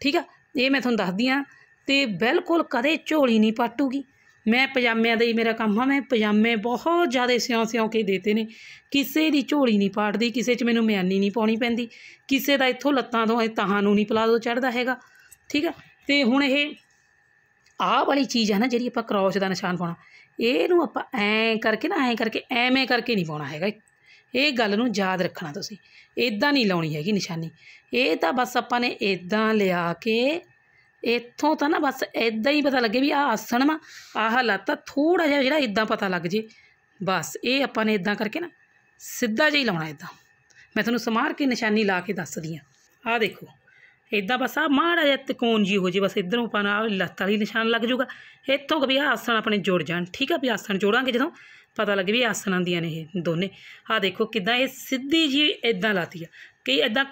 ਠੀਕ ਆ ਇਹ ਮੈਂ ਤੁਹਾਨੂੰ ਦੱਸਦੀ ਆ ਤੇ ਬਿਲਕੁਲ ਕਦੇ ਝੋਲੀ ਨਹੀਂ ਪਾਟੂਗੀ ਮੈਂ ਪਜਾਮਿਆਂ ਦਾ ਹੀ ਮੇਰਾ ਕੰਮ ਆ ਮੈਂ ਪਜਾਮੇ ਬਹੁਤ ਜ਼ਿਆਦਾ ਸਿਉਂ ਸਿਉਂ ਕੇ ਦਿੱਤੇ ਨੇ ਕਿਸੇ ਦੀ ਝੋਲੀ ਨਹੀਂ ਪਾੜਦੀ ਕਿਸੇ 'ਚ ਮੈਨੂੰ ਮਿਆਨੀ ਨਹੀਂ ਪਾਉਣੀ ਪੈਂਦੀ ਕਿਸੇ ਦਾ ਇੱਥੋਂ ਲੱਤਾਂ ਤੋਂ ਤਾਹਾਂ ਨੂੰ ਨਹੀਂ ਪਲਾਜ਼ੋ ਚੜਦਾ ਹੈਗਾ ਠੀਕ ਆ ਤੇ ਹੁਣ ਇਹ ਆਹ ਵਾਲੀ ਚੀਜ਼ ਹੈ ਨਾ ਜਿਹੜੀ ਆਪਾਂ ਕ੍ਰੋਸ ਦਾ ਨਿਸ਼ਾਨ ਪਾਉਣਾ ਇਹਨੂੰ ਆਪਾਂ ਐਂ ਕਰਕੇ ਨਾ ਐਂ ਕਰਕੇ ਐਵੇਂ ਕਰਕੇ ਨਹੀਂ ਪਾਉਣਾ ਹੈਗਾ ਇਹ ਗੱਲ ਨੂੰ ਯਾਦ ਰੱਖਣਾ ਤੁਸੀਂ ਇਦਾਂ ਨਹੀਂ ਲਾਉਣੀ ਹੈਗੀ ਨਿਸ਼ਾਨੀ ਇਹ ਤਾਂ ਬਸ ਆਪਾਂ ਨੇ ਇਦਾਂ ਲਿਆ ਕੇ ਇੱਥੋਂ ਤਾਂ ਨਾ ਬਸ ਇਦਾਂ ਹੀ ਪਤਾ ਲੱਗੇ ਵੀ ਆ ਆਸਣ ਵਾ ਆਹ ਲੱਤ ਥੋੜਾ ਜਿਹਾ ਜਿਹੜਾ ਇਦਾਂ ਪਤਾ ਲੱਗ ਜੇ ਬਸ ਇਹ ਆਪਾਂ ਨੇ ਇਦਾਂ ਕਰਕੇ ਨਾ ਸਿੱਧਾ ਜਿਹਾ ਹੀ ਲਾਉਣਾ ਇਦਾਂ ਮੈਂ ਤੁਹਾਨੂੰ ਸਮਾਰ ਕੇ ਨਿਸ਼ਾਨੀ ਲਾ ਕੇ ਦੱਸਦੀ ਆ ਆਹ ਦੇਖੋ ਇਦਾਂ ਬਸ ਆ ਮਾੜਾ ਜਿਹਾ ਤਿਕੋਣ ਜੀ ਹੋ ਜੇ ਬਸ ਇਧਰੋਂ ਆਪਾਂ ਨਾਲ ਲੱਤ ਵਾਲੀ ਨਿਸ਼ਾਨ ਲੱਗ ਜਾਊਗਾ ਇੱਥੋਂ ਵੀ ਆਸਣ ਆਪਣੇ ਜੁੜ ਜਾਣ ਠੀਕ ਆ ਵੀ ਆਸਣ ਜੋੜਾਂਗੇ ਜਦੋਂ ਪਤਾ ਲੱਗੇ ਵੀ ਆਸਣਾਂ ਦੀਆਂ ਨੇ ਇਹ ਦੋਨੇ ਆ ਦੇਖੋ ਕਿਦਾਂ ਇਹ ਸਿੱਧੀ ਜੀ ਇਦਾਂ ਲਾਤੀ ਆ ਕਿ ਇਦਾਂ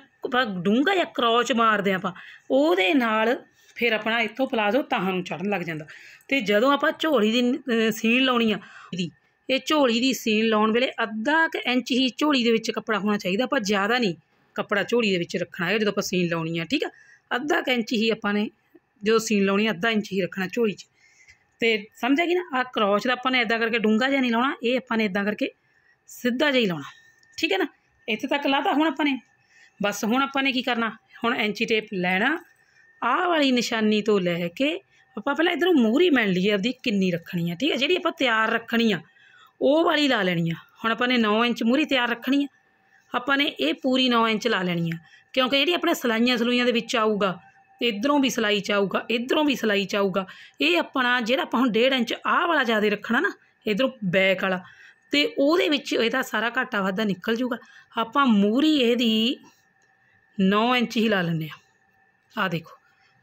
ਡੂੰਗਾ ਜਾਂ ਕ੍ਰੌਚ ਮਾਰਦੇ ਆਪਾਂ ਉਹਦੇ ਨਾਲ ਫਿਰ ਆਪਣਾ ਇੱਥੋਂ ਪਲਾਜ਼ੋ ਤਾਹਾਂ ਨੂੰ ਚੜਨ ਲੱਗ ਜਾਂਦਾ ਤੇ ਜਦੋਂ ਆਪਾਂ ਝੋਲੀ ਦੀ ਸੀਨ ਲਾਉਣੀ ਆ ਦੀ ਇਹ ਝੋਲੀ ਦੀ ਸੀਨ ਲਾਉਣ ਵੇਲੇ ਅੱਧਾ ਕ ਇੰਚ ਹੀ ਝੋਲੀ ਦੇ ਵਿੱਚ ਕੱਪੜਾ ਹੋਣਾ ਚਾਹੀਦਾ ਆਪਾਂ ਜ਼ਿਆਦਾ ਨਹੀਂ ਕੱਪੜਾ ਝੋਲੀ ਦੇ ਵਿੱਚ ਰੱਖਣਾ ਹੈ ਜਦੋਂ ਆਪਾਂ ਸੀਨ ਲਾਉਣੀ ਆ ਠੀਕ ਆ ਅੱਧਾ ਕ ਇੰਚ ਹੀ ਆਪਾਂ ਨੇ ਜਦੋਂ ਸੀਨ ਲਾਉਣੀ ਅੱਧਾ ਇੰਚ ਹੀ ਰੱਖਣਾ ਝੋਲੀ 'ਚ ਤੇ ਸਮਝ ਆ ਗਈ ਨਾ ਆ ਕਰੋਚ ਦਾ ਆਪਾਂ ਨੇ ਇਦਾਂ ਕਰਕੇ ਡੂੰਗਾ ਜਿਹਾ ਨਹੀਂ ਲਾਉਣਾ ਇਹ ਆਪਾਂ ਨੇ ਇਦਾਂ ਕਰਕੇ ਸਿੱਧਾ ਜਿਹਾ ਹੀ ਲਾਉਣਾ ਠੀਕ ਹੈ ਨਾ ਇੱਥੇ ਤੱਕ ਲਾਤਾ ਹੁਣ ਆਪਾਂ ਨੇ ਬਸ ਹੁਣ ਆਪਾਂ ਨੇ ਕੀ ਕਰਨਾ ਹੁਣ ਐਂਚੀ ਟੇਪ ਲੈਣਾ ਆਹ ਵਾਲੀ ਨਿਸ਼ਾਨੀ ਤੋਂ ਲੈ ਕੇ ਆਪਾਂ ਪਹਿਲਾਂ ਇਧਰੋਂ ਮੂਹਰੀ ਮਣ ਲਈਏ ਆਪਦੀ ਕਿੰਨੀ ਰੱਖਣੀ ਆ ਠੀਕ ਹੈ ਜਿਹੜੀ ਆਪਾਂ ਤਿਆਰ ਰੱਖਣੀ ਆ ਉਹ ਵਾਲੀ ਲਾ ਲੈਣੀ ਆ ਹੁਣ ਆਪਾਂ ਨੇ 9 ਇੰਚ ਮੂਹਰੀ ਤਿਆਰ ਰੱਖਣੀ ਆ ਆਪਾਂ ਨੇ ਇਹ ਪੂਰੀ 9 ਇੰਚ ਲਾ ਲੈਣੀ ਆ ਕਿਉਂਕਿ ਜਿਹੜੀ ਆਪਣੇ ਸਲਾਈਆਂ ਸਲੂਈਆਂ ਦੇ ਵਿੱਚ ਆਊਗਾ ਇਧਰੋਂ ਵੀ ਸਲਾਈ ਚ ਆਊਗਾ ਇਧਰੋਂ ਵੀ ਸਲਾਈ ਚ ਆਊਗਾ ਇਹ ਆਪਣਾ ਜਿਹੜਾ ਆਪਾਂ ਹੁਣ 1.5 ਇੰਚ ਆਹ ਵਾਲਾ ਜ਼ਿਆਦਾ ਰੱਖਣਾ ਨਾ ਇਧਰੋਂ ਬੈਕ ਵਾਲਾ ਤੇ ਉਹਦੇ ਵਿੱਚ ਇਹਦਾ ਸਾਰਾ ਘਾਟਾ ਵਾਧਾ ਨਿਕਲ ਜੂਗਾ ਆਪਾਂ ਮੂਰੀ ਇਹਦੀ 9 ਇੰਚ ਹੀ ਲਾ ਲੈਂਦੇ ਆ ਆ ਦੇਖੋ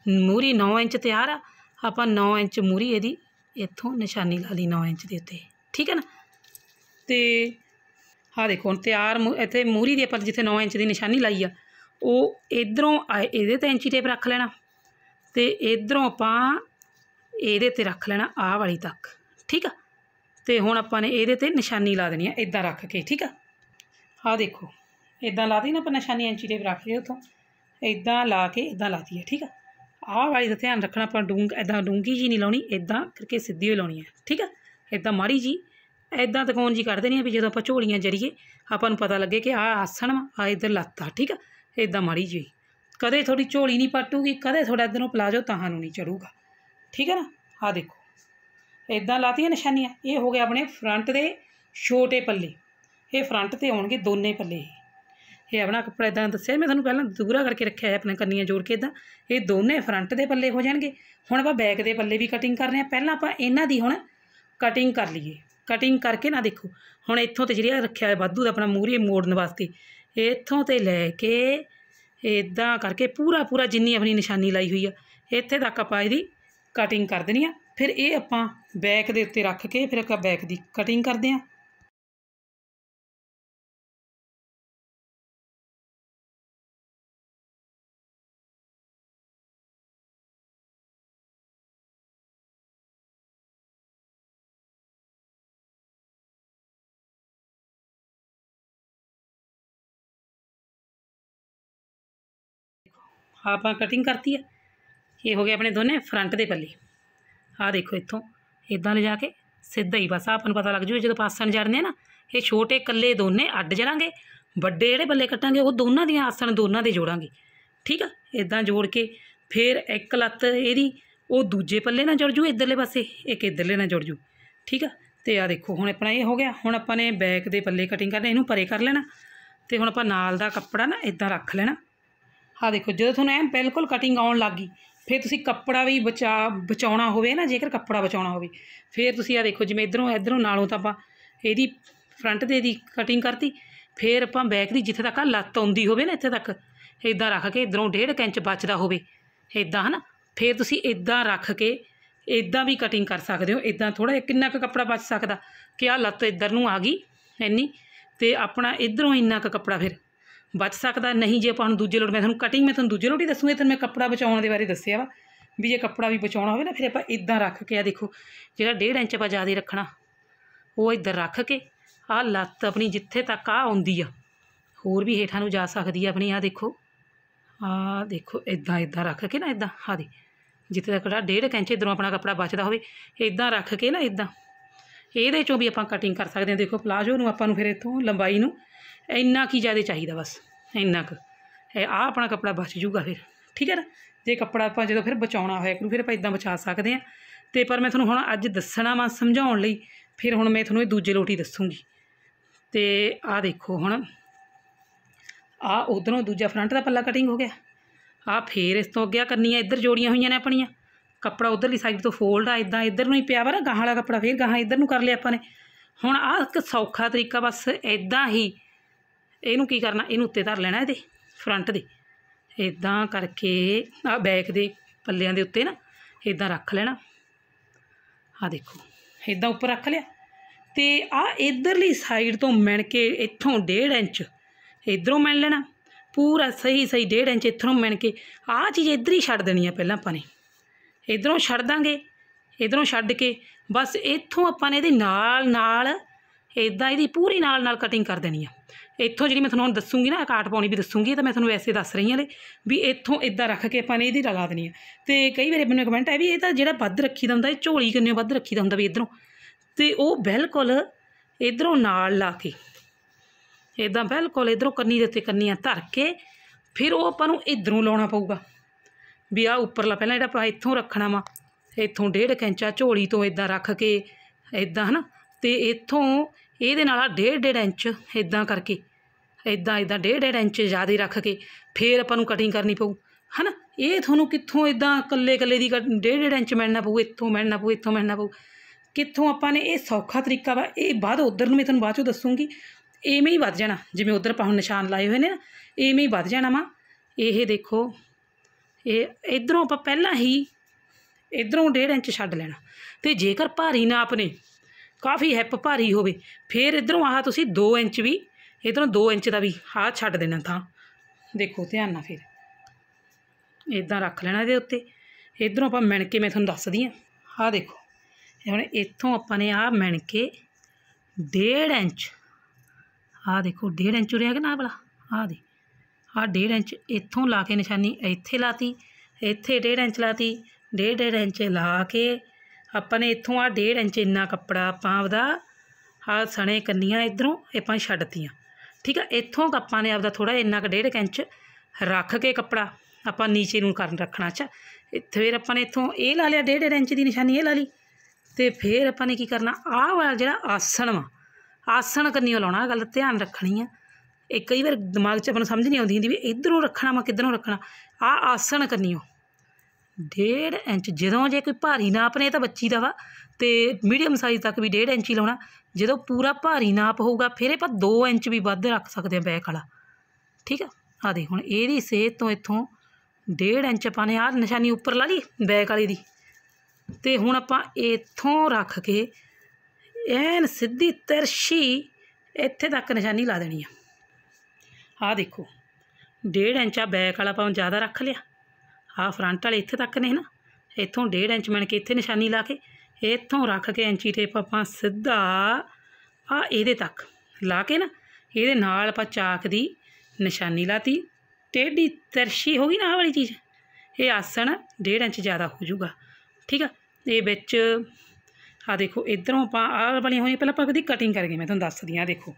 ਮੂਰੀ 9 ਇੰਚ ਤਿਆਰ ਆ ਆਪਾਂ 9 ਇੰਚ ਮੂਰੀ ਇਹਦੀ ਇੱਥੋਂ ਨਿਸ਼ਾਨੀ ਲਾ ਲਈ 9 ਇੰਚ ਦੇ ਉੱਤੇ ਠੀਕ ਹੈ ਨਾ ਤੇ ਆ ਦੇਖੋ ਹੁਣ ਤਿਆਰ ਇੱਥੇ ਮੂਰੀ ਦੀ ਆਪਾਂ ਜਿੱਥੇ 9 ਇੰਚ ਦੀ ਨਿਸ਼ਾਨੀ ਲਾਈ ਆ ਉਹ ਇਧਰੋਂ ਇਹਦੇ ਤੇ ਇੰਚੀ ਟੇਪ ਰੱਖ ਲੈਣਾ ਤੇ ਇਧਰੋਂ ਆਪਾਂ ਇਹਦੇ ਤੇ ਰੱਖ ਲੈਣਾ ਆਹ ਵਾਲੀ ਤੱਕ ਠੀਕ ਆ ਤੇ ਹੁਣ ਆਪਾਂ ਨੇ ਇਹਦੇ ਤੇ ਨਿਸ਼ਾਨੀ ਲਾ ਦੇਣੀ ਆ ਇਦਾਂ ਰੱਖ ਕੇ ਠੀਕ ਆ ਆ ਦੇਖੋ ਇਦਾਂ ਲਾ ਦੇਣਾ ਆਪਾਂ ਨਿਸ਼ਾਨੀ ਇੰਚੀ ਟੇਪ ਰੱਖ ਕੇ ਉਥੋਂ ਇਦਾਂ ਲਾ ਕੇ ਇਦਾਂ ਲਾਤੀ ਆ ਠੀਕ ਆ ਆਹ ਵਾਲੀ ਦਾ ਧਿਆਨ ਰੱਖਣਾ ਆਪਾਂ ਡੂੰਗ ਐਦਾਂ ਡੂੰਗੀ ਜੀ ਨਹੀਂ ਲਾਉਣੀ ਐਦਾਂ ਕਰਕੇ ਸਿੱਧੀ ਹੋਈ ਲਾਉਣੀ ਹੈ ਠੀਕ ਹੈ ਐਦਾਂ ਮਾਰੀ ਜੀ ਐਦਾਂ ਤਕੋਣ ਜੀ ਕਰ ਦੇਣੀ ਹੈ ਵੀ ਜਦੋਂ ਆਪਾਂ ਝੋਲੀਆਂ ਜਰੀਏ ਆਪਾਂ ਨੂੰ ਪਤਾ ਲੱਗੇ ਕਿ ਆਹ ਆਸਣ ਆ ਇਧਰ ਲੱਤਾ ਠੀਕ ਆ ਐਦਾਂ ਮਾਰੀ ਜੀ ਕਦੇ ਥੋੜੀ ਝੋਲੀ ਨਹੀਂ ਪਾਟੂਗੀ ਕਦੇ ਥੋੜਾ ਇਧਰੋਂ ਪਲਾਜੋ ਤਾਹਾਂ ਨੂੰ ਨਹੀਂ ਚੜੂਗਾ ਠੀਕ ਹੈ ਨਾ ਆ ਦੇਖੋ ਇਦਾਂ ਲਾਤੀਆਂ ਨਿਸ਼ਾਨੀਆਂ ਇਹ ਹੋ ਗਏ ਆਪਣੇ ਫਰੰਟ ਦੇ ਛੋਟੇ ਪੱਲੇ ਇਹ ਫਰੰਟ ਤੇ ਆਉਣਗੇ ਦੋਨੇ ਪੱਲੇ ਇਹ ਆਪਣਾ ਕੱਪੜਾ ਇਦਾਂ ਦੱਸਿਆ ਮੈਂ ਤੁਹਾਨੂੰ ਪਹਿਲਾਂ ਦੂਰਾ ਕਰਕੇ ਰੱਖਿਆ ਹੈ ਆਪਣੇ ਕੰਨੀਆਂ ਜੋੜ ਕੇ ਇਦਾਂ ਇਹ ਦੋਨੇ ਫਰੰਟ ਦੇ ਪੱਲੇ ਹੋ ਜਾਣਗੇ ਹੁਣ ਆਪਾਂ ਬੈਕ ਦੇ ਪੱਲੇ ਵੀ ਕਟਿੰਗ ਕਰ ਰਹੇ ਪਹਿਲਾਂ ਆਪਾਂ ਇਹਨਾਂ ਦੀ ਹੁਣ ਕਟਿੰਗ ਕਰ ਲਈਏ ਕਟਿੰਗ ਕਰਕੇ ਨਾ ਦੇਖੋ ਹੁਣ ਇੱਥੋਂ ਤੇ ਜਿਹੜਾ ਰੱਖਿਆ ਹੈ ਵਾਧੂ ਦਾ ਆਪਣਾ ਮੂਰੀ ਮੋੜਨ ਵਾਸਤੇ ਇੱਥੋਂ ਤੇ ਲੈ ਕੇ ਇਦਾਂ ਕਰਕੇ ਪੂਰਾ ਪੂਰਾ ਜਿੰਨੀ ਆਪਣੀ ਨਿਸ਼ਾਨੀ ਲਾਈ ਹੋਈ ਆ ਇੱਥੇ ਤੱਕ ਆਪਾਂ ਇਹਦੀ ਕਟਿੰਗ ਕਰ ਦੇਣੀ ਆ ਫਿਰ ਇਹ ਆਪਾਂ ਬੈਕ ਦੇ ਉੱਤੇ ਰੱਖ ਕੇ ਫਿਰ ਆਪਾਂ ਬੈਕ ਦੀ ਕਟਿੰਗ ਕਰਦੇ ਆ ਆਪਾਂ ਕਟਿੰਗ ਕਰਤੀ ਹੈ ਇਹ ਹੋ ਗਏ ਆਪਣੇ ਦੋਨੇ ਫਰੰਟ ਦੇ ਪੱਲੇ ਆਹ ਦੇਖੋ ਇੱਥੋਂ ਇਦਾਂ ਲਿਜਾ ਕੇ ਸਿੱਧਾ ਹੀ ਬਸ ਆਪਾਂ ਨੂੰ ਪਤਾ ਲੱਗ ਜੂ ਜਦੋਂ ਪਾਸਣ ਜੜਨੇ ਨਾ ਇਹ ਛੋਟੇ ਕੱਲੇ ਦੋਨੇ ਅੱਡ ਜੜਾਂਗੇ ਵੱਡੇ ਜਿਹੜੇ ਬੱਲੇ ਕੱਟਾਂਗੇ ਉਹ ਦੋਨਾਂ ਦੀਆਂ ਆਸਣ ਦੋਨਾਂ ਦੇ ਜੋੜਾਂਗੇ ਠੀਕ ਆ ਇਦਾਂ ਜੋੜ ਕੇ ਫਿਰ ਇੱਕ ਲੱਤ ਇਹਦੀ ਉਹ ਦੂਜੇ ਪੱਲੇ ਨਾਲ ਜੁੜ ਜੂ ਇਧਰਲੇ ਪਾਸੇ ਇੱਕ ਇਧਰਲੇ ਨਾਲ ਜੁੜ ਜੂ ਠੀਕ ਆ ਤੇ ਆ ਦੇਖੋ ਹੁਣ ਆਪਣਾ ਇਹ ਹੋ ਗਿਆ ਹੁਣ ਆਪਾਂ ਨੇ ਬੈਕ ਦੇ ਪੱਲੇ ਕਟਿੰਗ ਕਰਨੇ ਇਹਨੂੰ ਪਰੇ ਕਰ ਲੈਣਾ ਤੇ ਹੁਣ ਆਪਾਂ ਨਾਲ ਦਾ ਕੱਪੜਾ ਨਾ ਇਦਾਂ ਰੱਖ ਲੈਣਾ ਆ ਦੇਖੋ ਜਦੋਂ ਤੁਹਾਨੂੰ ਐ ਬਿਲਕੁਲ ਕਟਿੰਗ ਆਉਣ ਲੱਗ ਗਈ ਫਿਰ ਤੁਸੀਂ ਕੱਪੜਾ ਵੀ ਬਚਾ ਬਚਾਉਣਾ ਹੋਵੇ ਨਾ ਜੇਕਰ ਕੱਪੜਾ ਬਚਾਉਣਾ ਹੋਵੇ ਫਿਰ ਤੁਸੀਂ ਆ ਦੇਖੋ ਜਿਵੇਂ ਇਧਰੋਂ ਇਧਰੋਂ ਨਾਲੋਂ ਤਾਂ ਆਪਾਂ ਇਹਦੀ ਫਰੰਟ ਦੇ ਦੀ ਕਟਿੰਗ ਕਰਤੀ ਫਿਰ ਆਪਾਂ ਬੈਕ ਦੀ ਜਿੱਥੇ ਤੱਕ ਲੱਤ ਆਉਂਦੀ ਹੋਵੇ ਨਾ ਇੱਥੇ ਤੱਕ ਇਦਾਂ ਰੱਖ ਕੇ ਇਧਰੋਂ 1.5 ਇੰਚ ਬਚਦਾ ਹੋਵੇ ਇਦਾਂ ਹਨਾ ਫਿਰ ਤੁਸੀਂ ਇਦਾਂ ਰੱਖ ਕੇ ਇਦਾਂ ਵੀ ਕਟਿੰਗ ਕਰ ਸਕਦੇ ਹੋ ਇਦਾਂ ਥੋੜਾ ਕਿੰਨਾ ਕੁ ਕੱਪੜਾ ਬਚ ਸਕਦਾ ਕਿ ਆ ਲੱਤ ਇਧਰ ਨੂੰ ਆ ਗਈ ਇੰਨੀ ਤੇ ਆਪਣਾ ਇਧਰੋਂ ਇੰਨਾ ਕੁ ਕੱਪੜਾ ਫਿਰ ਬਚ ਸਕਦਾ ਨਹੀਂ ਜੇ ਆਪਾਂ ਨੂੰ ਦੂਜੇ ਲੋਟ ਮੈਂ ਤੁਹਾਨੂੰ ਕਟਿੰਗ ਮੈਂ ਤੁਹਾਨੂੰ ਦੂਜੇ ਲੋਟ ਹੀ ਦੱਸੂਗੀ ਤੁਹਾਨੂੰ ਮੈਂ ਕੱਪੜਾ ਬਚਾਉਣ ਦੇ ਬਾਰੇ ਦੱਸਿਆ ਵਾ ਵੀ ਜੇ ਕੱਪੜਾ ਵੀ ਬਚਾਉਣਾ ਹੋਵੇ ਨਾ ਫਿਰ ਆਪਾਂ ਇਦਾਂ ਰੱਖ ਕੇ ਆ ਦੇਖੋ ਜਿਹੜਾ 1.5 ਇੰਚ ਆਪਾਂ ਜ਼ਿਆਦਾ ਰੱਖਣਾ ਉਹ ਇੱਧਰ ਰੱਖ ਕੇ ਆ ਲੱਤ ਆਪਣੀ ਜਿੱਥੇ ਤੱਕ ਆ ਆਉਂਦੀ ਆ ਹੋਰ ਵੀ ਹੇਠਾਂ ਨੂੰ ਜਾ ਸਕਦੀ ਆ ਆਪਣੀ ਆ ਦੇਖੋ ਆ ਦੇਖੋ ਇਦਾਂ ਇਦਾਂ ਰੱਖ ਕੇ ਨਾ ਇਦਾਂ ਆ ਦੇ ਜਿੱਥੇ ਤੱਕ ਜਿਹੜਾ 1.5 ਇੰਚ ਇਧਰੋਂ ਆਪਣਾ ਕੱਪੜਾ ਬਚਦਾ ਹੋਵੇ ਇਦਾਂ ਰੱਖ ਕੇ ਨਾ ਇਦਾਂ ਇਹਦੇ ਚੋਂ ਵੀ ਆਪਾਂ ਕਟਿੰਗ ਕਰ ਸਕਦੇ ਆ ਦੇਖੋ ਪਲਾਜੋ ਨੂੰ ਆਪਾਂ ਨੂੰ ਫਿਰ ਇਥੋਂ ਲੰਬਾਈ ਨੂੰ ਇੰਨਾ ਕੀ ਜ਼ਿਆਦਾ ਚਾਹੀਦਾ ਬਸ ਇੰਨਾ ਕੁ ਇਹ ਆ ਆਪਣਾ ਕੱਪੜਾ ਬਚ ਜੂਗਾ ਫਿਰ ਠੀਕ ਹੈ ਨਾ ਜੇ ਕੱਪੜਾ ਆਪਾਂ ਜਦੋਂ ਫਿਰ ਬਚਾਉਣਾ ਹੋਇਆ ਕਰੂ ਫਿਰ ਆਪਾਂ ਇਦਾਂ ਬਚਾ ਸਕਦੇ ਆ ਤੇ ਪਰ ਮੈਂ ਤੁਹਾਨੂੰ ਹੁਣ ਅੱਜ ਦੱਸਣਾ ਵਾ ਸਮਝਾਉਣ ਲਈ ਫਿਰ ਹੁਣ ਮੈਂ ਤੁਹਾਨੂੰ ਇਹ ਦੂਜੇ ਲੋਟੀ ਦੱਸੂਗੀ ਤੇ ਆ ਦੇਖੋ ਹੁਣ ਆ ਉਧਰੋਂ ਦੂਜਾ ਫਰੰਟ ਦਾ ਪੱਲਾ ਕਟਿੰਗ ਹੋ ਗਿਆ ਆ ਫੇਰ ਇਸ ਤੋਂ ਅੱਗੇ ਕਰਨੀ ਆ ਇੱਧਰ ਜੋੜੀਆਂ ਹੋਈਆਂ ਨੇ ਆਪਣੀਆਂ ਕੱਪੜਾ ਉਧਰਲੀ ਸਾਈਡ ਤੋਂ ਫੋਲਡ ਆ ਇਦਾਂ ਇੱਧਰ ਨੂੰ ਹੀ ਪਿਆ ਵਾ ਨਾ ਗਾਹਾਂ ਵਾਲਾ ਕੱਪੜਾ ਫੇਰ ਗਾਹਾਂ ਇੱਧਰ ਨੂੰ ਕਰ ਲਿਆ ਆਪਾਂ ਨੇ ਹੁਣ ਆ ਇੱਕ ਸੌਖਾ ਤਰੀਕਾ ਬਸ ਇਦਾਂ ਹੀ ਇਹਨੂੰ ਕੀ ਕਰਨਾ ਇਹਨੂੰ ਉੱਤੇ ਧਰ ਲੈਣਾ ਇਹਦੇ ਫਰੰਟ ਦੇ ਇਦਾਂ ਕਰਕੇ ਆ ਬੈਕ ਦੇ ਪੱਲਿਆਂ ਦੇ ਉੱਤੇ ਨਾ ਇਦਾਂ ਰੱਖ ਲੈਣਾ ਆ ਦੇਖੋ ਇਦਾਂ ਉੱਪਰ ਰੱਖ ਲਿਆ ਤੇ ਆ ਇਧਰਲੀ ਸਾਈਡ ਤੋਂ ਮਣ ਕੇ ਇੱਥੋਂ 1.5 ਇੰਚ ਇਧਰੋਂ ਮਣ ਲੈਣਾ ਪੂਰਾ ਸਹੀ ਸਹੀ 1.5 ਇੰਚ ਇਥੋਂ ਮਣ ਕੇ ਆ ਚੀਜ਼ ਇਧਰ ਹੀ ਛੱਡ ਦੇਣੀ ਆ ਪਹਿਲਾਂ ਆਪਾਂ ਨੇ ਇਧਰੋਂ ਛੱਡ ਦਾਂਗੇ ਇਧਰੋਂ ਛੱਡ ਕੇ ਬਸ ਇੱਥੋਂ ਆਪਾਂ ਨੇ ਇਹਦੇ ਨਾਲ ਨਾਲ ਇਦਾਂ ਇਹਦੀ ਪੂਰੀ ਨਾਲ ਨਾਲ ਕਟਿੰਗ ਕਰ ਦੇਣੀ ਆ ਇੱਥੋਂ ਜਿਹੜੀ ਮੈਂ ਤੁਹਾਨੂੰ ਦੱਸੂਗੀ ਨਾ ਕਾਟ ਪਾਉਣੀ ਵੀ ਦੱਸੂਗੀ ਤਾਂ ਮੈਂ ਤੁਹਾਨੂੰ ਐਸੇ ਦੱਸ ਰਹੀ ਹਾਂ ਲੈ ਵੀ ਇੱਥੋਂ ਇਦਾਂ ਰੱਖ ਕੇ ਆਪਾਂ ਨੇ ਇਹਦੀ ਲਗਾ ਦੇਣੀ ਆ ਤੇ ਕਈ ਵਾਰੇ ਮੈਨੂੰ ਕਮੈਂਟ ਆ ਵੀ ਇਹ ਤਾਂ ਜਿਹੜਾ ਵੱਧ ਦਾ ਹੁੰਦਾ ਇਹ ਝੋਲੀ ਕਿੰਨੇ ਵੱਧ ਦਾ ਹੁੰਦਾ ਵੀ ਇਧਰੋਂ ਤੇ ਉਹ ਬਿਲਕੁਲ ਇਧਰੋਂ ਨਾਲ ਲਾ ਕੇ ਇਦਾਂ ਬਿਲਕੁਲ ਇਧਰੋਂ ਕੰਨੀ ਦੇ ਉੱਤੇ ਕੰਨੀਆਂ ਧਰ ਕੇ ਫਿਰ ਉਹ ਆਪਾਂ ਨੂੰ ਇਧਰੋਂ ਲਾਉਣਾ ਪਊਗਾ ਵੀ ਆ ਉੱਪਰਲਾ ਪਹਿਲਾਂ ਜਿਹੜਾ ਆਪਾਂ ਇੱਥੋਂ ਰੱਖਣਾ ਵਾ ਇੱਥੋਂ ਡੇਢ ਕੈਂਚਾ ਝੋਲੀ ਤੋਂ ਇਦਾਂ ਰੱਖ ਕੇ ਇਦਾਂ ਹਨਾ ਤੇ ਇੱਥੋਂ ਇਹਦੇ ਨਾਲ ਆ ਡੇਢ ਡੇਢ ਇੰਚ ਇਦਾਂ ਕਰਕੇ ਇਦਾਂ ਇਦਾਂ ਡੇਢ ਡੇਢ ਇੰਚ ਜ਼ਿਆਦਾ ਰੱਖ ਕੇ ਫੇਰ ਆਪਾਂ ਨੂੰ ਕਟਿੰਗ ਕਰਨੀ ਪਊ ਹਨਾ ਇਹ ਤੁਹਾਨੂੰ ਕਿੱਥੋਂ ਇਦਾਂ ਕੱਲੇ ਕੱਲੇ ਦੀ ਡੇਢ ਡੇਢ ਇੰਚ ਮਿਲਣਾ ਪਊ ਇੱਥੋਂ ਮਿਲਣਾ ਪਊ ਇੱਥੋਂ ਮਿਲਣਾ ਪਊ ਕਿੱਥੋਂ ਆਪਾਂ ਨੇ ਇਹ ਸੌਖਾ ਤਰੀਕਾ ਵਾ ਇਹ ਬਾਅਦ ਉਧਰ ਨੂੰ ਮੈਂ ਤੁਹਾਨੂੰ ਬਾਅਦ ਚੋਂ ਦੱਸੂਗੀ ਐਵੇਂ ਹੀ ਵੱਧ ਜਾਣਾ ਜਿਵੇਂ ਉਧਰ ਆਪਾਂ ਹੁਣ ਨਿਸ਼ਾਨ ਲਾਏ ਹੋਏ ਨੇ ਨਾ ਐਵੇਂ ਹੀ ਵੱਧ ਜਾਣਾ ਵਾ ਇਹ ਦੇਖੋ ਇਹ ਇਧਰੋਂ ਆਪਾਂ ਪਹਿਲਾਂ ਹੀ ਇਧਰੋਂ 1.5 ਇੰਚ ਛੱਡ ਲੈਣਾ ਤੇ ਜੇਕਰ ਭਾਰੀ ਨਾਪ ਨੇ ਕਾਫੀ ਹੈਪ ਭਾਰੀ ਹੋਵੇ ਫਿਰ ਇਧਰੋਂ ਆਹ ਤੁਸੀਂ 2 ਇੰਚ ਵੀ ਇਧਰੋਂ 2 ਇੰਚ ਦਾ ਵੀ ਆਹ ਛੱਡ ਦੇਣਾ ਥਾਂ ਦੇਖੋ ਧਿਆਨ ਨਾਲ ਫਿਰ ਇਦਾਂ ਰੱਖ ਲੈਣਾ ਇਹਦੇ ਉੱਤੇ ਇਧਰੋਂ ਆਪਾਂ ਮਿਣ ਕੇ ਮੈਂ ਤੁਹਾਨੂੰ ਦੱਸਦੀ ਆ ਆਹ ਦੇਖੋ ਹੁਣ ਇੱਥੋਂ ਆਪਾਂ ਨੇ ਆਹ ਮਿਣ ਕੇ 1.5 ਇੰਚ ਆਹ ਦੇਖੋ 1.5 ਇੰਚ ਰਿਹਾ ਕਿ ਨਾ ਬਲਾ ਆਹ ਦੇ ਆਹ 1.5 ਇੰਚ ਇੱਥੋਂ ਲਾ ਕੇ ਨਿਸ਼ਾਨੀ ਇੱਥੇ ਲਾਤੀ ਇੱਥੇ 1.5 ਇੰਚ ਲਾਤੀ 1.5 ਇੰਚ ਲਾ ਕੇ ਆਪਾਂ ਨੇ ਇੱਥੋਂ ਆ ਡੇਢ ਇੰਚ ਇੰਨਾ ਕੱਪੜਾ ਆਪਾਂ ਆਪਦਾ ਆ ਸਣੇ ਕੰਨੀਆਂ ਇਧਰੋਂ ਆਪਾਂ ਛੱਡਤੀਆਂ ਠੀਕ ਆ ਇੱਥੋਂ ਆਪਾਂ ਨੇ ਆਪਦਾ ਥੋੜਾ ਇੰਨਾ ਕ ਡੇਢ ਇੰਚ ਰੱਖ ਕੇ ਕੱਪੜਾ ਆਪਾਂ ਨੀਚੇ ਨੂੰ ਕਰਨ ਰੱਖਣਾ ਚਾ ਫਿਰ ਆਪਾਂ ਨੇ ਇੱਥੋਂ ਇਹ ਲਾ ਲਿਆ ਡੇਢ ਇੰਚ ਦੀ ਨਿਸ਼ਾਨੀ ਇਹ ਲਾ ਲਈ ਤੇ ਫਿਰ ਆਪਾਂ ਨੇ ਕੀ ਕਰਨਾ ਆਹ ਵਾਲਾ ਜਿਹੜਾ ਆਸਣ ਵਾ ਆਸਣ ਕੰਨੀਓ ਲਾਉਣਾ ਗੱਲ ਧਿਆਨ ਰੱਖਣੀ ਆ ਇਹ ਕਈ ਵਾਰ ਦਿਮਾਗ 'ਚ ਆਪਾਂ ਨੂੰ ਸਮਝ ਨਹੀਂ ਆਉਂਦੀ ਹੁੰਦੀ ਵੀ ਇਧਰੋਂ ਰੱਖਣਾ ਮੈਂ ਕਿਧਰੋਂ ਰੱਖਣਾ ਆ ਆਸਣ ਕੰਨੀਓ ਡੇਢ ਇੰਚ ਜਦੋਂ ਜੇ ਕੋਈ ਭਾਰੀ ਨਾਪ ਨੇ ਤਾਂ ਬੱਚੀ ਦਾ ਵਾ ਤੇ ਮੀਡੀਅਮ ਸਾਈਜ਼ ਤੱਕ ਵੀ ਡੇਢ ਇੰਚ ਹੀ ਲਾਉਣਾ ਜਦੋਂ ਪੂਰਾ ਭਾਰੀ ਨਾਪ ਹੋਊਗਾ ਫਿਰ ਆਪਾਂ 2 ਇੰਚ ਵੀ ਵੱਧ ਰੱਖ ਸਕਦੇ ਆ ਬੈਕ ਵਾਲਾ ਠੀਕ ਆ ਆ ਦੇ ਹੁਣ ਇਹਦੀ ਸੇਧ ਤੋਂ ਇੱਥੋਂ ਡੇਢ ਇੰਚ ਆਪਾਂ ਨੇ ਆਹ ਨਿਸ਼ਾਨੀ ਉੱਪਰ ਲਾ ਲਈ ਬੈਕ ਵਾਲੀ ਦੀ ਤੇ ਹੁਣ ਆਪਾਂ ਇੱਥੋਂ ਰੱਖ ਕੇ ਐਨ ਸਿੱਧੀ ਤਰਸ਼ੀ ਇੱਥੇ ਤੱਕ ਨਿਸ਼ਾਨੀ ਲਾ ਦੇਣੀ ਆ ਆ ਦੇਖੋ ਡੇਢ ਇੰਚ ਆ ਬੈਕ ਵਾਲਾ ਆਪਾਂ ਜ਼ਿਆਦਾ ਰੱਖ ਲਿਆ ਆ ਫਰੰਟ ਵਾਲੇ ਇੱਥੇ ਤੱਕ ਨੇ ਨਾ ਇੱਥੋਂ 1.5 ਇੰਚ ਮਣ ਕੇ ਇੱਥੇ ਨਿਸ਼ਾਨੀ ਲਾ ਕੇ ਇੱਥੋਂ ਰੱਖ ਕੇ ਇੰਚੀ ਟੇਪ ਆਪਾਂ ਸਿੱਧਾ ਆ ਇਹਦੇ ਤੱਕ ਲਾ ਕੇ ਨਾ ਇਹਦੇ ਨਾਲ ਆਪਾਂ ਚਾਕ ਦੀ ਨਿਸ਼ਾਨੀ ਲਾਤੀ ਟੇਢੀ ਤਰਸ਼ੀ ਹੋ ਗਈ ਨਾ ਆ ਵਾਲੀ ਚੀਜ਼ ਇਹ ਆਸਣ 1.5 ਇੰਚ ਜ਼ਿਆਦਾ ਹੋ ਜਾਊਗਾ ਠੀਕ ਆ ਇਹ ਵਿੱਚ ਆ ਦੇਖੋ ਇਧਰੋਂ ਆਪਾਂ ਆਹ ਬਣੀ ਹੋਈ ਪਹਿਲਾਂ ਆਪਾਂ ਇਹਦੀ ਕਟਿੰਗ ਕਰਕੇ ਮੈਂ ਤੁਹਾਨੂੰ ਦੱਸਦੀ ਆ ਦੇਖੋ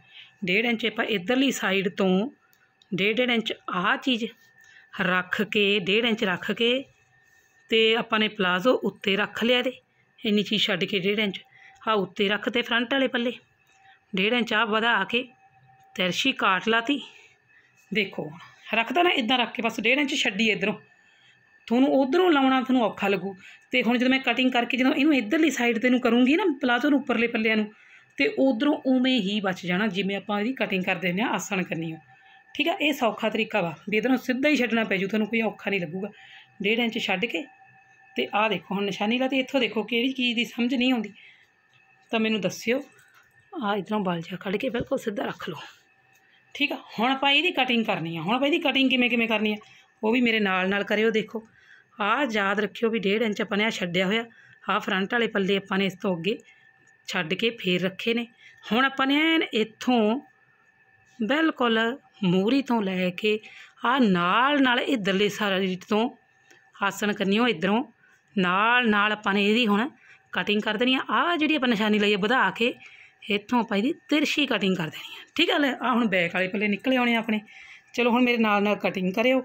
1.5 ਇੰਚ ਆਪਾਂ ਇਧਰਲੀ ਸਾਈਡ ਤੋਂ 1.5 ਇੰਚ ਆਹ ਚੀਜ਼ ਰੱਖ ਕੇ ਡੇਢ ਇੰਚ ਰੱਖ ਕੇ ਤੇ ਆਪਾਂ ਨੇ ਪਲਾਜ਼ੋ ਉੱਤੇ ਰੱਖ ਲਿਆ ਦੇ ਇੰਨੀ ਚੀਜ਼ ਛੱਡ ਕੇ ਡੇਢ ਇੰਚ ਆ ਉੱਤੇ ਰੱਖ ਤੇ ਫਰੰਟ ਵਾਲੇ ਪੱਲੇ ਡੇਢ ਇੰਚ ਆ ਵਧਾ ਕੇ ਤਰਸ਼ੀ ਕਾਟ ਲਾਤੀ ਦੇਖੋ ਰੱਖਦਾ ਨਾ ਇਦਾਂ ਰੱਖ ਕੇ ਬਸ ਡੇਢ ਇੰਚ ਛੱਡੀ ਇਧਰੋਂ ਤੁਹਾਨੂੰ ਉਧਰੋਂ ਲਾਉਣਾ ਤੁਹਾਨੂੰ ਔਖਾ ਲੱਗੂ ਤੇ ਹੁਣ ਜਦੋਂ ਮੈਂ ਕਟਿੰਗ ਕਰਕੇ ਜਦੋਂ ਇਹਨੂੰ ਇਧਰਲੀ ਸਾਈਡ ਤੇ ਨੂੰ ਕਰੂੰਗੀ ਨਾ ਪਲਾਜ਼ੋ ਨੂੰ ਉੱਪਰਲੇ ਪੱਲਿਆਂ ਨੂੰ ਤੇ ਉਧਰੋਂ ਉਵੇਂ ਹੀ ਬਚ ਜਾਣਾ ਜਿਵੇਂ ਆਪਾਂ ਇਹਦੀ ਕਟਿੰਗ ਕਰਦੇ ਹੁੰਦੇ ਆ ਆਸਣ ਕਰਨੀ ਹੋ ਠੀਕ ਆ ਇਹ ਸੌਖਾ ਤਰੀਕਾ ਵਾ ਵੀ ਇਧਰੋਂ ਸਿੱਧਾ ਹੀ ਛੱਡਣਾ ਪੈ ਜੂ ਤੁਹਾਨੂੰ ਕੋਈ ਔਖਾ ਨਹੀਂ ਲੱਗੂਗਾ ਡੇਢ ਇੰਚ ਛੱਡ ਕੇ ਤੇ ਆਹ ਦੇਖੋ ਹੁਣ ਨਿਸ਼ਾਨੀ ਲਾ ਤੇ ਇੱਥੋਂ ਦੇਖੋ ਕਿਹੜੀ ਚੀਜ਼ ਦੀ ਸਮਝ ਨਹੀਂ ਆਉਂਦੀ ਤਾਂ ਮੈਨੂੰ ਦੱਸਿਓ ਆ ਇਧਰੋਂ ਬਾਲ ਜਾ ਕੱਢ ਕੇ ਬਿਲਕੁਲ ਸਿੱਧਾ ਰੱਖ ਲਓ ਠੀਕ ਆ ਹੁਣ ਆਪਾਂ ਇਹਦੀ ਕਟਿੰਗ ਕਰਨੀ ਆ ਹੁਣ ਆਪਾਂ ਇਹਦੀ ਕਟਿੰਗ ਕਿਵੇਂ ਕਿਵੇਂ ਕਰਨੀ ਆ ਉਹ ਵੀ ਮੇਰੇ ਨਾਲ ਨਾਲ ਕਰਿਓ ਦੇਖੋ ਆ ਯਾਦ ਰੱਖਿਓ ਵੀ 1.5 ਇੰਚ ਆਪਾਂ ਨੇ ਆ ਛੱਡਿਆ ਹੋਇਆ ਆ ਫਰੰਟ ਵਾਲੇ ਪੱਲੇ ਆਪਾਂ ਨੇ ਇਸ ਤੋਂ ਅੱਗੇ ਛੱਡ ਕੇ ਫੇਰ ਰੱਖੇ ਨੇ ਹੁਣ ਆਪਾਂ ਨੇ ਇੱਥੋਂ ਬਿਲਕੁਲ ਮੂਰੀ ਤੋਂ ਲੈ ਕੇ ਆ ਨਾਲ ਨਾਲ ਇਧਰਲੇ ਸਾਈਡ ਤੋਂ ਆਸਣ ਕਰਨੀ ਉਹ ਇਧਰੋਂ ਨਾਲ ਨਾਲ ਆਪਾਂ ਨੇ ਇਹਦੀ ਹੁਣ ਕਟਿੰਗ ਕਰ ਦੇਣੀ ਆ ਆ ਜਿਹੜੀ ਆਪਾਂ ਨਿਸ਼ਾਨੀ ਲਈ ਵਧਾ ਕੇ ਇੱਥੋਂ ਆਪਾਂ ਇਹਦੀ ਤਿਰਛੀ ਕਟਿੰਗ ਕਰ ਦੇਣੀ ਆ ਠੀਕ ਹੈ ਲੈ ਆ ਹੁਣ ਬੈਕ ਵਾਲੇ ਪੱਲੇ ਨਿਕਲੇ ਆਉਣੇ ਆਪਣੇ ਚਲੋ ਹੁਣ ਮੇਰੇ ਨਾਲ ਨਾਲ ਕਟਿੰਗ ਕਰਿਓ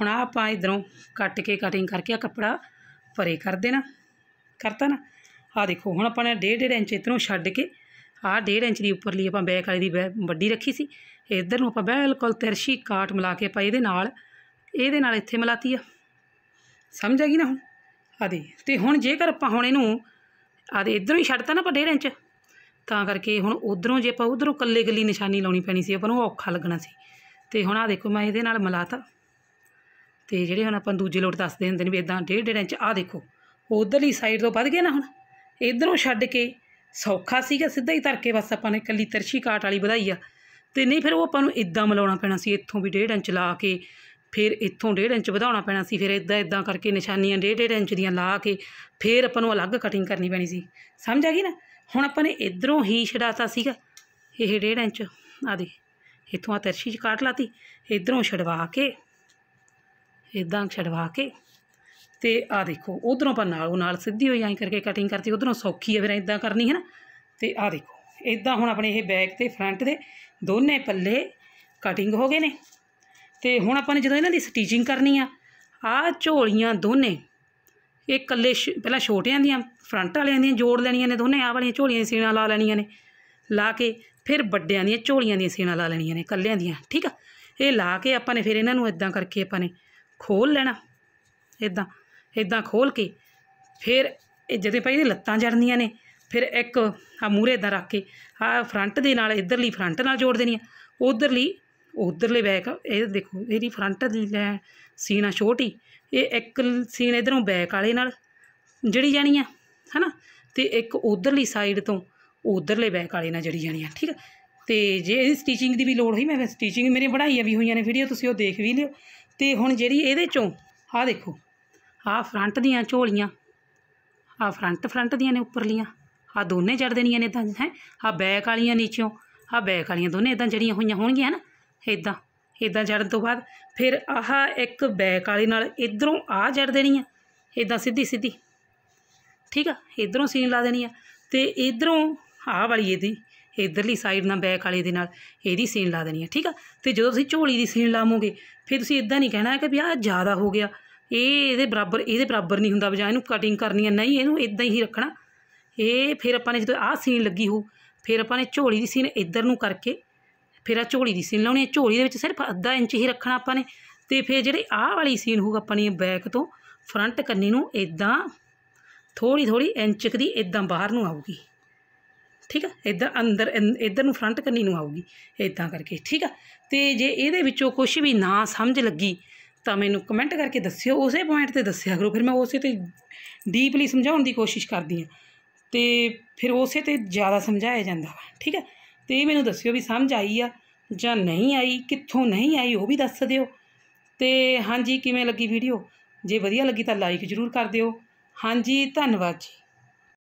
ਹੁਣ ਆ ਆਪਾਂ ਇਧਰੋਂ ਕੱਟ ਕੇ ਕਟਿੰਗ ਕਰਕੇ ਆ ਕੱਪੜਾ ਪਰੇ ਕਰ ਦੇਣਾ ਕਰਤਾ ਨਾ ਆ ਦੇਖੋ ਹੁਣ ਆਪਾਂ ਨੇ 1.5 ਇੰਚ ਇਧਰੋਂ ਛੱਡ ਕੇ ਆ 1.5 ਇੰਚ ਦੀ ਉੱਪਰਲੀ ਆਪਾਂ ਬੈਕ ਵਾਲੀ ਦੀ ਵੱਡੀ ਰੱਖੀ ਸੀ ਇਧਰ ਨੂੰ ਆਪਾਂ ਬਿਲਕੁਲ ਤਿਰਸ਼ੀ ਕਾਟ ਮਿਲਾ ਕੇ ਆਪਾਂ ਇਹਦੇ ਨਾਲ ਇਹਦੇ ਨਾਲ ਇੱਥੇ ਮਿਲਾਤੀ ਆ ਸਮਝ ਆ ਗਈ ਨਾ ਹੁਣ ਆ ਦੇ ਤੇ ਹੁਣ ਜੇਕਰ ਆਪਾਂ ਹੁਣ ਇਹਨੂੰ ਆ ਦੇ ਇਧਰੋਂ ਹੀ ਛੱਡਤਾ ਨਾ ਆਪਾਂ 1.5 ਇੰਚ ਤਾਂ ਕਰਕੇ ਹੁਣ ਉਧਰੋਂ ਜੇ ਆਪਾਂ ਉਧਰੋਂ ਕੱਲੇ ਕੱਲੀ ਨਿਸ਼ਾਨੀ ਲਾਉਣੀ ਪੈਣੀ ਸੀ ਆਪਾਂ ਨੂੰ ਔਖਾ ਲੱਗਣਾ ਸੀ ਤੇ ਹੁਣ ਆ ਦੇਖੋ ਮੈਂ ਇਹਦੇ ਨਾਲ ਮਿਲਾਤਾ ਤੇ ਜਿਹੜੇ ਹੁਣ ਆਪਾਂ ਦੂਜੇ ਲੋਟ ਦੱਸਦੇ ਹੁੰਦੇ ਨੇ ਵੀ ਇਦਾਂ ਡੇਢ ਡੇਢ ਇੰਚ ਆ ਦੇਖੋ ਉਧਰਲੀ ਸਾਈਡ ਤੋਂ ਵੱਧ ਗਿਆ ਨਾ ਹੁਣ ਇਧਰੋਂ ਛੱਡ ਕੇ ਸੌਖਾ ਸੀਗਾ ਸਿੱਧਾ ਹੀ ਧਰ ਕੇ ਬਸ ਆਪਾਂ ਨੇ ਕੱਲੀ ਤਰਸ਼ੀ ਕਾਟ ਵਾਲੀ ਵਧਾਈ ਆ ਤੇ ਨਹੀਂ ਫਿਰ ਉਹ ਆਪਾਂ ਨੂੰ ਇਦਾਂ ਮਲਾਉਣਾ ਪੈਣਾ ਸੀ ਇੱਥੋਂ ਵੀ ਡੇਢ ਇੰਚ ਲਾ ਕੇ ਫਿਰ ਇੱਥੋਂ ਡੇਢ ਇੰਚ ਵਧਾਉਣਾ ਪੈਣਾ ਸੀ ਫਿਰ ਇਦਾਂ ਇਦਾਂ ਕਰਕੇ ਨਿਸ਼ਾਨੀਆਂ ਡੇਢ ਡੇਢ ਇੰਚ ਦੀਆਂ ਲਾ ਕੇ ਫਿਰ ਆਪਾਂ ਨੂੰ ਅਲੱਗ ਕਟਿੰਗ ਕਰਨੀ ਪੈਣੀ ਸੀ ਸਮਝ ਆ ਗਈ ਨਾ ਹੁਣ ਆਪਾਂ ਨੇ ਇਧਰੋਂ ਹੀ ਛਡਾਤਾ ਸੀਗਾ ਇਹ ਡੇਢ ਇੰਚ ਆ ਦੇ ਇੱਥੋਂ ਆ ਤਰਸ਼ੀ ਚ ਕਾਟ ਲਾਤੀ ਇਧਰੋਂ ਛਡਵਾ ਕੇ ਇਦਾਂ ਛਡਵਾ ਕੇ ਤੇ ਆ ਦੇਖੋ ਉਧਰੋਂ ਆਪਾਂ ਨਾਲੋਂ ਨਾਲ ਸਿੱਧੀ ਹੋਈ ਐਂ ਕਰਕੇ ਕਟਿੰਗ ਕਰਤੀ ਉਧਰੋਂ ਸੌਖੀ ਹੈ ਫਿਰ ਇਦਾਂ ਕਰਨੀ ਹੈ ਨਾ ਤੇ ਆ ਦੇਖੋ ਇਦਾਂ ਹੁਣ ਆਪਣੇ ਇਹ ਬੈਕ ਤੇ ਫਰੰਟ ਦੇ ਦੋਨੇ ਪੱਲੇ ਕਟਿੰਗ ਹੋ ਗਏ ਨੇ ਤੇ ਹੁਣ ਆਪਾਂ ਨੇ ਜਦੋਂ ਇਹਨਾਂ ਦੀ ਸਟੀਚਿੰਗ ਕਰਨੀ ਆ ਆ ਝੋਲੀਆਂ ਦੋਨੇ ਇਹ ਕੱਲੇ ਪਹਿਲਾਂ ਛੋਟਿਆਂ ਦੀਆਂ ਫਰੰਟ ਵਾਲਿਆਂ ਦੀਆਂ ਜੋੜ ਲੈਣੀਆਂ ਨੇ ਦੋਨੇ ਆ ਵਾਲੀਆਂ ਝੋਲੀਆਂ ਦੀਆਂ ਸੀਣਾ ਲਾ ਲੈਣੀਆਂ ਨੇ ਲਾ ਕੇ ਫਿਰ ਵੱਡਿਆਂ ਦੀਆਂ ਝੋਲੀਆਂ ਦੀਆਂ ਸੀਣਾ ਲਾ ਲੈਣੀਆਂ ਨੇ ਕੱਲਿਆਂ ਦੀਆਂ ਠੀਕ ਆ ਇਹ ਲਾ ਕੇ ਆਪਾਂ ਨੇ ਫਿਰ ਇਹਨਾਂ ਨੂੰ ਇਦਾਂ ਕਰਕੇ ਆਪਾਂ ਨੇ ਖੋਲ ਲੈਣਾ ਇਦਾਂ ਇਦਾਂ ਖੋਲ ਕੇ ਫਿਰ ਇਹ ਜਦੇ ਪਾਈ ਇਹਦੀ ਲੱਤਾਂ ਜੜਨੀਆਂ ਨੇ ਫਿਰ ਇੱਕ ਆ ਮੂਰੇ ਦਾ ਰੱਖ ਕੇ ਆ ਫਰੰਟ ਦੇ ਨਾਲ ਇਧਰਲੀ ਫਰੰਟ ਨਾਲ ਜੋੜ ਦੇਣੀ ਆ ਉਧਰਲੀ ਉਧਰਲੇ ਬੈਕ ਇਹ ਦੇਖੋ ਇਹਦੀ ਫਰੰਟ ਦੀ ਸੀਨ ਆ ਛੋਟੀ ਇਹ ਇੱਕ ਸੀਨ ਇਧਰੋਂ ਬੈਕ ਵਾਲੇ ਨਾਲ ਜੜੀ ਜਾਣੀ ਆ ਹਨਾ ਤੇ ਇੱਕ ਉਧਰਲੀ ਸਾਈਡ ਤੋਂ ਉਧਰਲੇ ਬੈਕ ਵਾਲੇ ਨਾਲ ਜੜੀ ਜਾਣੀ ਆ ਠੀਕ ਹੈ ਤੇ ਜੇ ਇਹਦੀ ਸਟਿਚਿੰਗ ਦੀ ਵੀ ਲੋੜ ਹੋਈ ਮੈਂ ਸਟਿਚਿੰਗ ਮੇਰੇ ਬਣਾਈ ਆ ਵੀ ਹੋਈਆਂ ਨੇ ਵੀਡੀਓ ਤੁਸੀਂ ਉਹ ਦੇਖ ਵੀ ਲਿਓ ਤੇ ਹੁਣ ਜਿਹੜੀ ਇਹਦੇ ਚੋਂ ਆਹ ਦੇਖੋ ਆਹ ਫਰੰਟ ਦੀਆਂ ਝੋਲੀਆਂ ਆਹ ਫਰੰਟ ਫਰੰਟ ਦੀਆਂ ਨੇ ਉੱਪਰਲੀਆਂ ਆਹ ਦੋਨੇ ਜੜ ਦੇਣੀਆਂ ਨੇ ਤਾਂ ਹੈ ਆਹ ਬੈਕ ਵਾਲੀਆਂ ਨੀਚੋਂ ਆਹ ਬੈਕ ਵਾਲੀਆਂ ਦੋਨੇ ਇਦਾਂ ਜੜੀਆਂ ਹੋਈਆਂ ਹੋਣਗੀਆਂ ਨਾ ਇਦਾਂ ਇਦਾਂ ਜੜਨ ਤੋਂ ਬਾਅਦ ਫਿਰ ਆਹ ਇੱਕ ਬੈਕ ਵਾਲੀ ਨਾਲ ਇਧਰੋਂ ਆਹ ਜੜ ਦੇਣੀ ਆ ਇਦਾਂ ਸਿੱਧੀ ਸਿੱਧੀ ਠੀਕ ਆ ਇਧਰੋਂ ਸੀਨ ਲਾ ਦੇਣੀ ਆ ਤੇ ਇਧਰੋਂ ਆਹ ਵਾਲੀ ਇਹਦੀ ਇਧਰਲੀ ਸਾਈਡ ਨਾਲ ਬੈਕ ਵਾਲੇ ਦੇ ਨਾਲ ਇਹਦੀ ਸੀਨ ਲਾ ਦੇਣੀ ਹੈ ਠੀਕ ਆ ਤੇ ਜਦੋਂ ਤੁਸੀਂ ਝੋਲੀ ਦੀ ਸੀਨ ਲਾਵੋਗੇ ਫਿਰ ਤੁਸੀਂ ਇਦਾਂ ਨਹੀਂ ਕਹਿਣਾ ਕਿ ਵੀ ਆ ਜ਼ਿਆਦਾ ਹੋ ਗਿਆ ਇਹ ਇਹਦੇ ਬਰਾਬਰ ਇਹਦੇ ਬਰਾਬਰ ਨਹੀਂ ਹੁੰਦਾ ਬਜਾਏ ਇਹਨੂੰ ਕਟਿੰਗ ਕਰਨੀ ਹੈ ਨਹੀਂ ਇਹਨੂੰ ਇਦਾਂ ਹੀ ਰੱਖਣਾ ਇਹ ਫਿਰ ਆਪਾਂ ਨੇ ਜਦੋਂ ਆ ਸੀਨ ਲੱਗੀ ਹੋ ਫਿਰ ਆਪਾਂ ਨੇ ਝੋਲੀ ਦੀ ਸੀਨ ਇਧਰ ਨੂੰ ਕਰਕੇ ਫਿਰ ਆ ਝੋਲੀ ਦੀ ਸੀਨ ਲਾਉਣੀ ਹੈ ਝੋਲੀ ਦੇ ਵਿੱਚ ਸਿਰਫ ਅੱਧਾ ਇੰਚ ਹੀ ਰੱਖਣਾ ਆਪਾਂ ਨੇ ਤੇ ਫਿਰ ਜਿਹੜੇ ਆਹ ਵਾਲੀ ਸੀਨ ਹੋਊਗਾ ਆਪਾਂ ਨੇ ਬੈਕ ਤੋਂ ਫਰੰਟ ਕੰਨੀ ਨੂੰ ਇਦਾਂ ਥੋੜੀ ਥੋੜੀ ਇੰਚ ਦੀ ਇਦਾਂ ਬਾਹਰ ਨੂੰ ਆਊਗੀ ਠੀਕ ਆ ਇੱਧਰ ਅੰਦਰ ਇੱਧਰ ਨੂੰ ਫਰੰਟ ਕੰਨੀ ਨੂੰ ਆਊਗੀ ਇਦਾਂ ਕਰਕੇ ਠੀਕ ਆ ਤੇ ਜੇ ਇਹਦੇ ਵਿੱਚੋਂ ਕੁਝ ਵੀ ਨਾ ਸਮਝ ਲੱਗੀ ਤਾਂ ਮੈਨੂੰ ਕਮੈਂਟ ਕਰਕੇ ਦੱਸਿਓ ਉਸੇ ਪੁਆਇੰਟ ਤੇ ਦੱਸਿਆ ਕਰੋ ਫਿਰ ਮੈਂ ਉਸੇ ਤੇ ਡੀਪਲੀ ਸਮਝਾਉਣ ਦੀ ਕੋਸ਼ਿਸ਼ ਕਰਦੀ ਆ ਤੇ ਫਿਰ ਉਸੇ ਤੇ ਜ਼ਿਆਦਾ ਸਮਝਾਇਆ ਜਾਂਦਾ ਵਾ ਠੀਕ ਆ ਤੇ ਇਹ ਮੈਨੂੰ ਦੱਸਿਓ ਵੀ ਸਮਝ ਆਈ ਆ ਜਾਂ ਨਹੀਂ ਆਈ ਕਿੱਥੋਂ ਨਹੀਂ ਆਈ ਉਹ ਵੀ ਦੱਸ ਦਿਓ ਤੇ ਹਾਂਜੀ ਕਿਵੇਂ ਲੱਗੀ ਵੀਡੀਓ ਜੇ ਵਧੀਆ ਲੱਗੀ ਤਾਂ ਲਾਈਕ ਜ਼ਰੂਰ ਕਰ ਦਿਓ ਹਾਂਜੀ ਧੰਨਵਾਦ ਜੀ